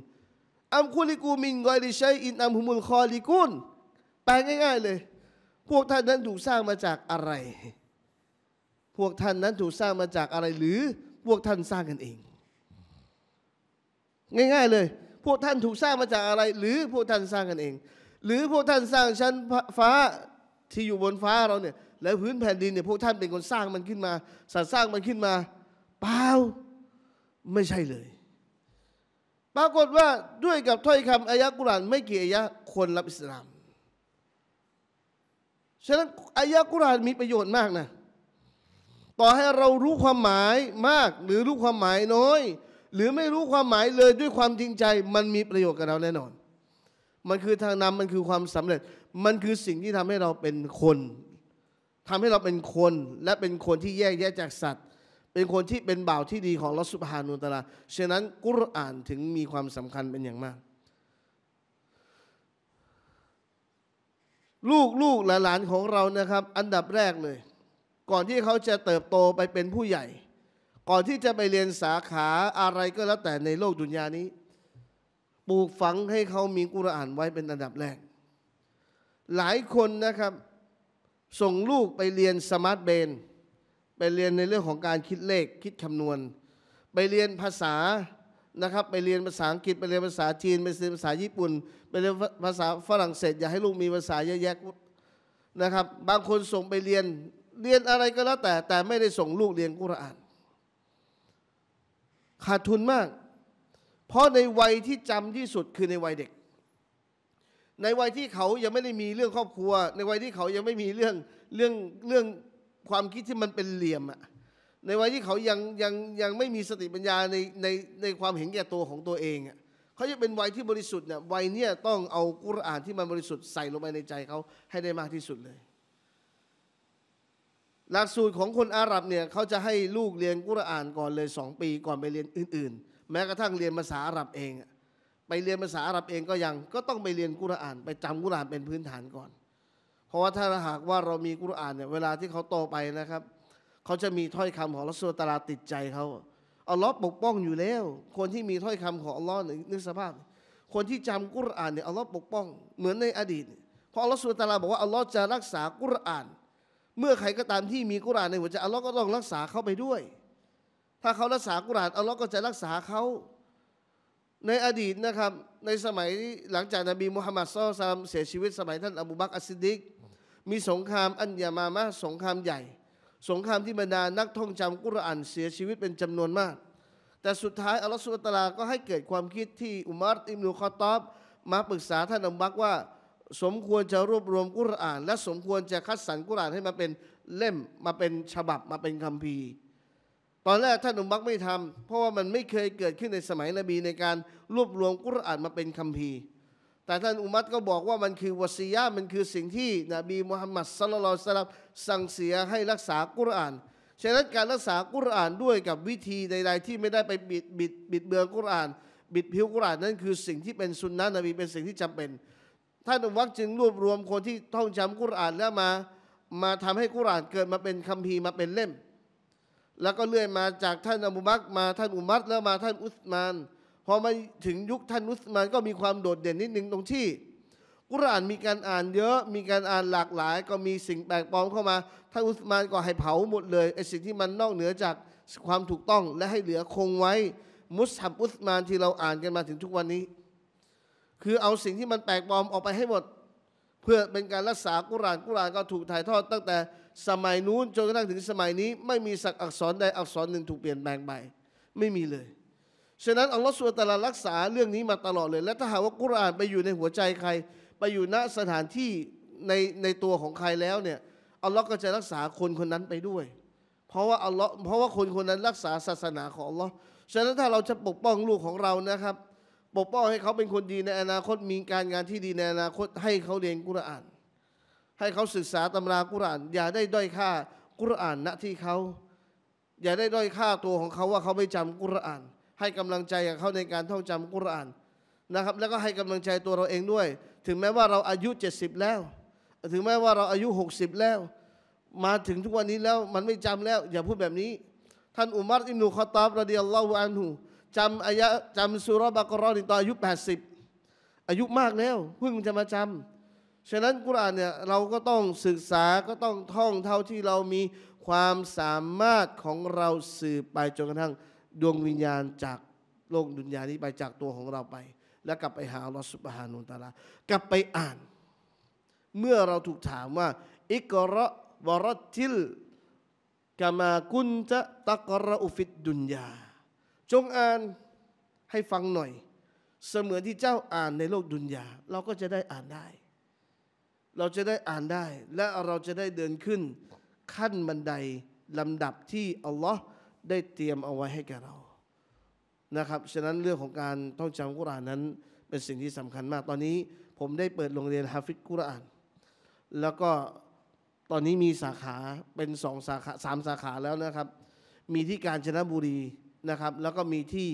อัมคูลิกูมินงกรใชัอินอัมฮุมุลคอลิกูนแปลง่ายๆเลย พวกท่านนั้นถูกสร้างมาจากอะไร พวกท่านนั้นถูกสร้างมาจากอะไร หรือ พวกท่านสร้างกันเอง ง่ายๆเลย พวกท่านถูกสร้างมาจากอะไรหรือ พวกท่านสร้างกันเองหรือพวกท่านสร้างชั้นฟ้าที่อยู่บนฟ้าเราเนี่ยและพื้นแผ่นดินเนี่ยพวกท่านเป็นคนสร้างมันขึ้นมาสร์สร้างมันขึ้นมา เปล่าไม่ใช่เลย ปรากฏว่าด้วยกับถ้อยคำอายะกุรานไม่กี่อายะคนรับอิสลามฉะนั้นอายะกุรานมีประโยชน์มากนะต่อให้เรารู้ความหมายมาก หรือรู้ความหมายน้อย หรือไม่รู้ความหมายเลยด้วยความจริงใจมันมีประโยชน์กับเราแน่นอนมันคือทางนำมันคือความสำเร็จมันคือสิ่งที่ทำให้เราเป็นคน ทำให้เราเป็นคนและเป็นคนที่แยกแยะจากสัตว์ เป็นคนที่เป็นบ่าวที่ดีของลอสุภานุตลาฉะนั้นกุรอานถึงมีความสำคัญเป็นอย่างมาก ลูกลูกลหลานของเรานะครับ อันดับแรกเลย ก่อนที่เขาจะเติบโตไปเป็นผู้ใหญ่ ก่อนที่จะไปเรียนสาขาอะไรก็แล้วแต่ในโลกดุนยานี้ปลูกฝังให้เขามีกุรอานไว้เป็นอันดับแรก หลายคนนะครับ ส่งลูกไปเรียนสมาร์ทเบนไปเรียนในเรื่องของการคิดเลขคิดคำนวณ ไปเรียนภาษานะครับไปเรียนภาษาอังกฤษ ไปเรียนภาษาจีนไปเรียนภาษาญี่ปุ่นไปเรียนภาษาฝรั่งเศสอย่าให้ลูกมีภาษาแยกๆนะครับ บางคนส่งไปเรียนเรียนอะไรก็แล้วแต่ แต่ไม่ได้ส่งลูกเรียนกุรอานขาดทุนมากเพราะในวัยที่จำที่สุดคือในวัยเด็ก ในวัยที่เขายังไม่ได้มีเรื่องครอบครัว ในวัยที่เขายังไม่มีเรื่องเรื่องเรื่องความคิดที่มันเป็นเหลี่ยมอะในวัยที่เขายังยังยังไม่มีสติปัญญาในในในความเห็นแก่ตัวของตัวเองอะเขาจะเป็นวัยที่บริสุทธิ์เนี่ย วัยเนี้ยต้องเอากุรอานที่มันบริสุทธิ์ใส่ลงไปในใจเขาให้ได้มากที่สุดเลย หลักสูตรของคนอาหรับเนี่ยเขาจะให้ลูกเรียนกุรอานก่อนเลยสองปี ก่อนไปเรียนอื่นๆแม้กระทั่งเรียนภาษาอาหรับเองไปเรียนภาษาอาหรับเองก็ยังก็ต้องไปเรียนกุรอาน ไปจำกุรอานเป็นพื้นฐานก่อนเพราะว่าถ้าหากว่าเรามีกุรอานเนี่ยเวลาที่เขาโตไปนะครับเขาจะมีถ้อยคำของลัสุตาลาติดใจเขาอัลลอฮ์ปกป้องอยู่แล้ว คนที่มีถ้อยคำของอัลลอฮ์นสภาพ คนที่จำกุรอานเนี่ยอัลลอฮ์ปกป้องเหมือนในอดีตเพราะอัลลอฮ์สุตาลาบอกว่าอัลลอฮ์จะรักษากุรอาน เมื่อใครก็ตามที่มีกุรอานในหัวใจอัลลอฮ์ก็ต้องรักษาเข้าไปด้วยถ้าเขารักษากุราน อัลลอฮ์ก็จะรักษาเขา ในอดีตนะครับ ในสมัยหลังจากนบีมุฮัมมัดซอซามเสียชีวิต สมัยท่านอบูบักอัสซิดิกมีสงครามอันยามามะสงครามใหญ่ สงครามที่บรรดา นักท่องจำกุรานเสียชีวิตเป็นจำนวนมาก แต่สุดท้ายอัลลอฮ์สุลตาราก็ ให้เกิดความคิดที่อุมารอิมรุคอตอบมาปรึกษาท่านอบูบักว่า สมควรจะรวบรวมกุรานและสมควรจะคัดสรรกุรานให้มาเป็นเล่มมาเป็นฉบับมาเป็นคัมภีร์ตอนแรกท่านอุมบักไม่ทำ เพราะว่ามันไม่เคยเกิดขึ้นในสมัยนบีในการรวบรวมกุรอานมาเป็นคัมภีร์แต่ท่านอุมัตก็บอกว่ามันคือวสียะมันคือสิ่งที่นบีมุฮัมมัดสัลลัลสลัมสั่งเสียให้รักษากุรอานฉะนั้นการรักษากุรอานด้วยกับวิธีใดๆ ที่ไม่ได้ไปบิดบิดบิดเบือนกุรอาน บิดผิวกุรอานนั่นคือสิ่งที่เป็นสุนนะนบีเป็นสิ่งที่จำเป็นท่านอุมัตจึงรวบรวมคนที่ท่องจำกุรอานแล้วมา มาทำให้กุรอานเกิดมาเป็นคัมภีร์มาเป็นเล่มแล้วก็เลื่อยมาจากท่านอบูบักมาท่านอุมัตแล้วมาท่านอุสมานพอมาถึงยุคท่านอุสมานก็มีความโดดเด่นนิดนึงตรงที่ กุรานมีการอ่านเยอะมีการอ่านหลากหลาย ก็มีสิ่งแปลกปลอมเข้ามาท่านอุสมานก็ให้เผาหมดเลยไอสิ่งที่มันนอกเหนือจากความถูกต้องและให้เหลือคงไว้ มุสฮับอุสมานที่เราอ่านกันมาถึงทุกวันนี้ คือเอาสิ่งที่มันแปลกปลอมออกไปให้หมด เพื่อเป็นการรักษากุรานกุรานก็ถูกถ่ายทอด ตั้งแต่สมัยนู้นจนกระทั่งถึงสมัยนี้ ไม่มีสักอักษรใดอักษรหนึ่งถูกเปลี่ยนแปลงไปไม่มีเลยฉะนั้นอัลลอฮฺสุลตารารักษาเรื่องนี้มาตลอดเลย และถ้าหากว่ากุรอานไปอยู่ในหัวใจใคร ไปอยู่ณสถานที่ในในตัวของใครแล้วเนี่ยอัลลอฮ์ก็จะรักษาคนคนนั้นไปด้วย เพราะว่าอัลลอฮ์เพราะว่าคนคนนั้นรักษาศาสนาของอัลลอฮ์ฉะนั้นถ้าเราจะปกป้องลูกของเรานะครับ ปกป้องให้เขาเป็นคนดีในอนาคตมีการงานที่ดีในอนาคตให้เขาเรียนกุรอานให้เขาศึกษาตำรากุราน อย่าได้ด้อยค่ากุรานณที่เขาอย่าได้ด้อยค่าตัวของเขาว่าเขาไม่จำกุราน ให้กำลังใจกับเขาในการท่องจำกุรานนะครับ แล้วก็ให้กำลังใจตัวเราเองด้วย ถึงแม้ว่าเราอายุ 70 แล้ว ถึงแม้ว่าเราอายุ 60 แล้ว มาถึงทุกวันนี้แล้วมันไม่จำแล้ว อย่าพูดแบบนี้ ท่านอุมัรอิมนุคอตาบระเดียลลอฮุอันหูจำอายะจำสุรบะกรอนีตอนอายุ 80 อายุมากแล้วเพิ่งจะมาจำฉะนั้นกุรอานเนี่ยเราก็ต้องศึกษาก็ต้องท่องเท่าที่เรามีความสามารถของเราสืบไปจนกระทั่ง ดวงวิญญาณจากโลกดุนยานี้ไปจากตัวของเราไป แล้วกลับไปหาลอสุบฮานุตาลากลับไปอ่าน เมื่อเราถูกถามว่าอิกระวรจิลกามากุนจะตะกรอุฟิดดุนยาจงอ่านให้ฟังหน่อย เสมือนที่เจ้าอ่านในโลกดุนยาเราก็จะได้อ่านได้เราจะได้อ่านได้และเราจะได้เดินขึ้นขั้นบันไดลำดับที่อัลลอฮ์ได้เตรียมเอาไว้ให้แก่เรานะครับฉะนั้นเรื่องของการท่องจำกุรานนั้น เป็นสิ่งที่สำคัญมากตอนนี้ผมได้เปิดโรงเรียนฮาฟิซกุราน แล้วก็ตอนนี้มีสาขาเป็นสองสาขาสามสาขาแล้วนะครับ มีที่กาญจนบุรีนะครับแล้วก็มีที่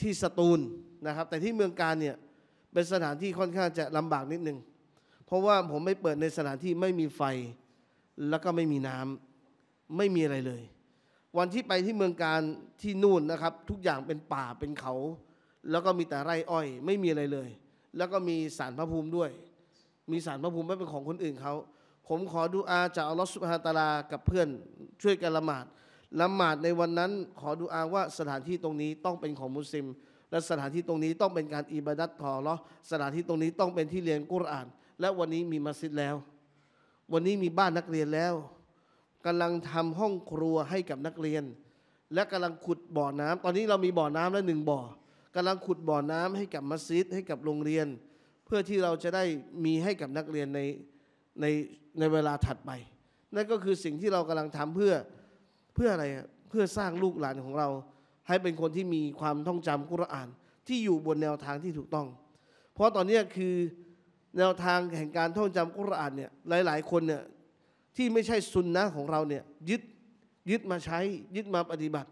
ที่สตูลนะครับแต่ที่เมืองการเนี่ยเป็นสถานที่ค่อนข้างจะลำบากนิดนึงราะว่าผมไม่เปิดในสถานที่ไม่มีไฟ แล้วก็ไม่มีน้ำ ไม่มีอะไรเลย วันที่ไปที่เมืองการที่นู่นนะครับ ทุกอย่างเป็นป่าเป็นเขา แล้วก็มีแต่ไร่อ้อยไม่มีอะไรเลย แล้วก็มีสารพระภูมิด้วย มีสารพระภูมิไม่เป็นของคนอื่นเขาผมขอดูอาจากอัลลอฮฺสุบฮานตาลากับเพื่อนช่วยกันละหมาดละหมาดในวันนั้นขอดูอาว่าสถานที่ตรงนี้ต้องเป็นของมุสลิม และสถานที่ตรงนี้ต้องเป็นการอิบาดัตของอัลลอฮสถานที่ตรงนี้ต้องเป็นที่เรียนกุรอานและวันนี้มีมัสยิดแล้ว วันนี้มีบ้านนักเรียนแล้วกำลังทำห้องครัวให้กับนักเรียน และกำลังขุดบ่อน้ำตอนนี้เรามีบ่อน้ำแล้วหนึ่งบ่อกำลังขุดบ่อน้ำให้กับมัสยิด ให้กับโรงเรียน เพื่อที่เราจะได้มีให้กับนักเรียนในในในเวลาถัดไปนั่นก็คือสิ่งที่เรากำลังทำเพื่อเพื่ออะไรเพื่อสร้างลูกหลานของเรา ให้เป็นคนที่มีความท่องจำกุรอาน ที่อยู่บนแนวทางที่ถูกต้อง เพราะตอนนี้คือแนวทางแห่งการท่องจำกุรอานเนี่ยหลาย ๆ คนเนี่ยที่ไม่ใช่ซุนนะของเราเนี่ยยึดยึดมาใช้ยึดมาปฏิบัติ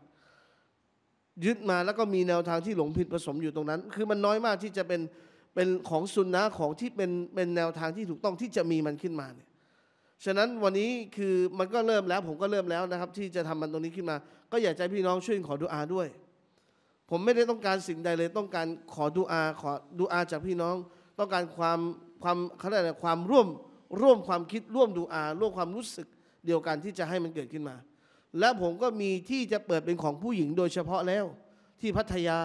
ยึดมาแล้วก็มีแนวทางที่หลงผิดผสมอยู่ตรงนั้น คือมันน้อยมากที่จะเป็นเป็นของซุนนะของที่เป็นเป็นแนวทางที่ถูกต้องที่จะมีมันขึ้นมาเนี่ยฉะนั้นวันนี้คือมันก็เริ่มแล้วผมก็เริ่มแล้วนะครับ ที่จะทำมันตรงนี้ขึ้นมาก็อยากใจพี่น้องช่วยขอดุอาด้วย ผมไม่ได้ต้องการสิ่งใดเลย ต้องการขอดุอาขอดุอาจากพี่น้อง ต้องการความความเขาเรียกอะไรความร่วมร่วมความคิดร่วมดูอาร่วมความรู้สึกเดียวกันที่จะให้มันเกิดขึ้นมา และผมก็มีที่จะเปิดเป็นของผู้หญิงโดยเฉพาะแล้ว ที่พัทยา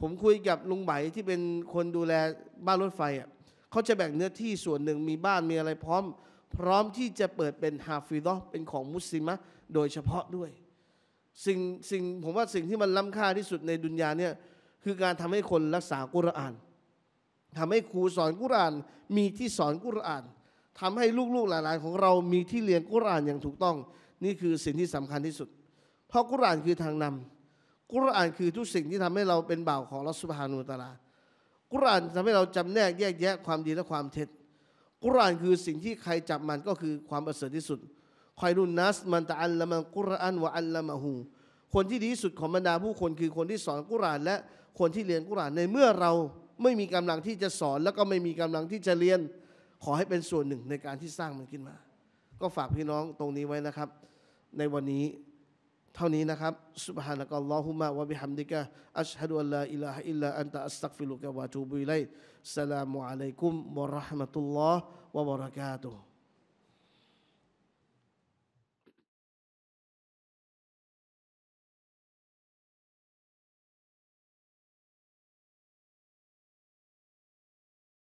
ผมคุยกับลุงไบที่เป็นคนดูแลบ้านรถไฟอ่ะเขาจะแบ่งเนื้อที่ส่วนหนึ่งมีบ้านมีอะไรพร้อม พร้อมที่จะเปิดเป็นฮาฟิดอเป็นของมุสลิมะ โดยเฉพาะด้วยสิ่งสิ่งผมว่าสิ่งที่มันล้ำค่าที่สุดในดุนยาเนี่ยคือการทำให้คนรักษากุรอานทำให้ครูสอนกุรานมีที่สอนกุราน ทำให้ลูกๆหลานๆของเรามีที่เรียนกุรานอย่างถูกต้อง นี่คือสิ่งที่สำคัญที่สุด เพราะกุรานคือทางนำ กุรานคือทุกสิ่งที่ทำให้เราเป็นบ่าวของรัสุบานุตาลากุรานทำให้เราจำแนกแยกแยะความดีและความเท็จกุรานคือสิ่งที่ใครจับมันก็คือความประเสริฐที่สุดคอยรุนนัสมันตะอัลละมันกุรานวะอัลละมะฮูคนที่ดีที่สุดของบรรดาผู้คนคือคนที่สอนกุราน และคนที่เรียนกุรานในเมื่อเราไม่มีกำลังที่จะสอนแล้วก็ไม่มีกำลังที่จะเรียน ขอให้เป็นส่วนหนึ่งในการที่สร้างมันขึ้นมา ก็ฝากพี่น้องตรงนี้ไว้นะครับ ในวันนี้เท่านี้นะครับสุบฮานะกัลลอฮุมะวะบิฮัมดิกะอัชฮะดุอัลลอฮิลาฮอิลลาอันตะอัสตักฟิลุกะวะตูบุิไลสลามุอะลัยกุมวะเราะห์มะตุลลอฮ์ วะบะเราะกาตุฮ์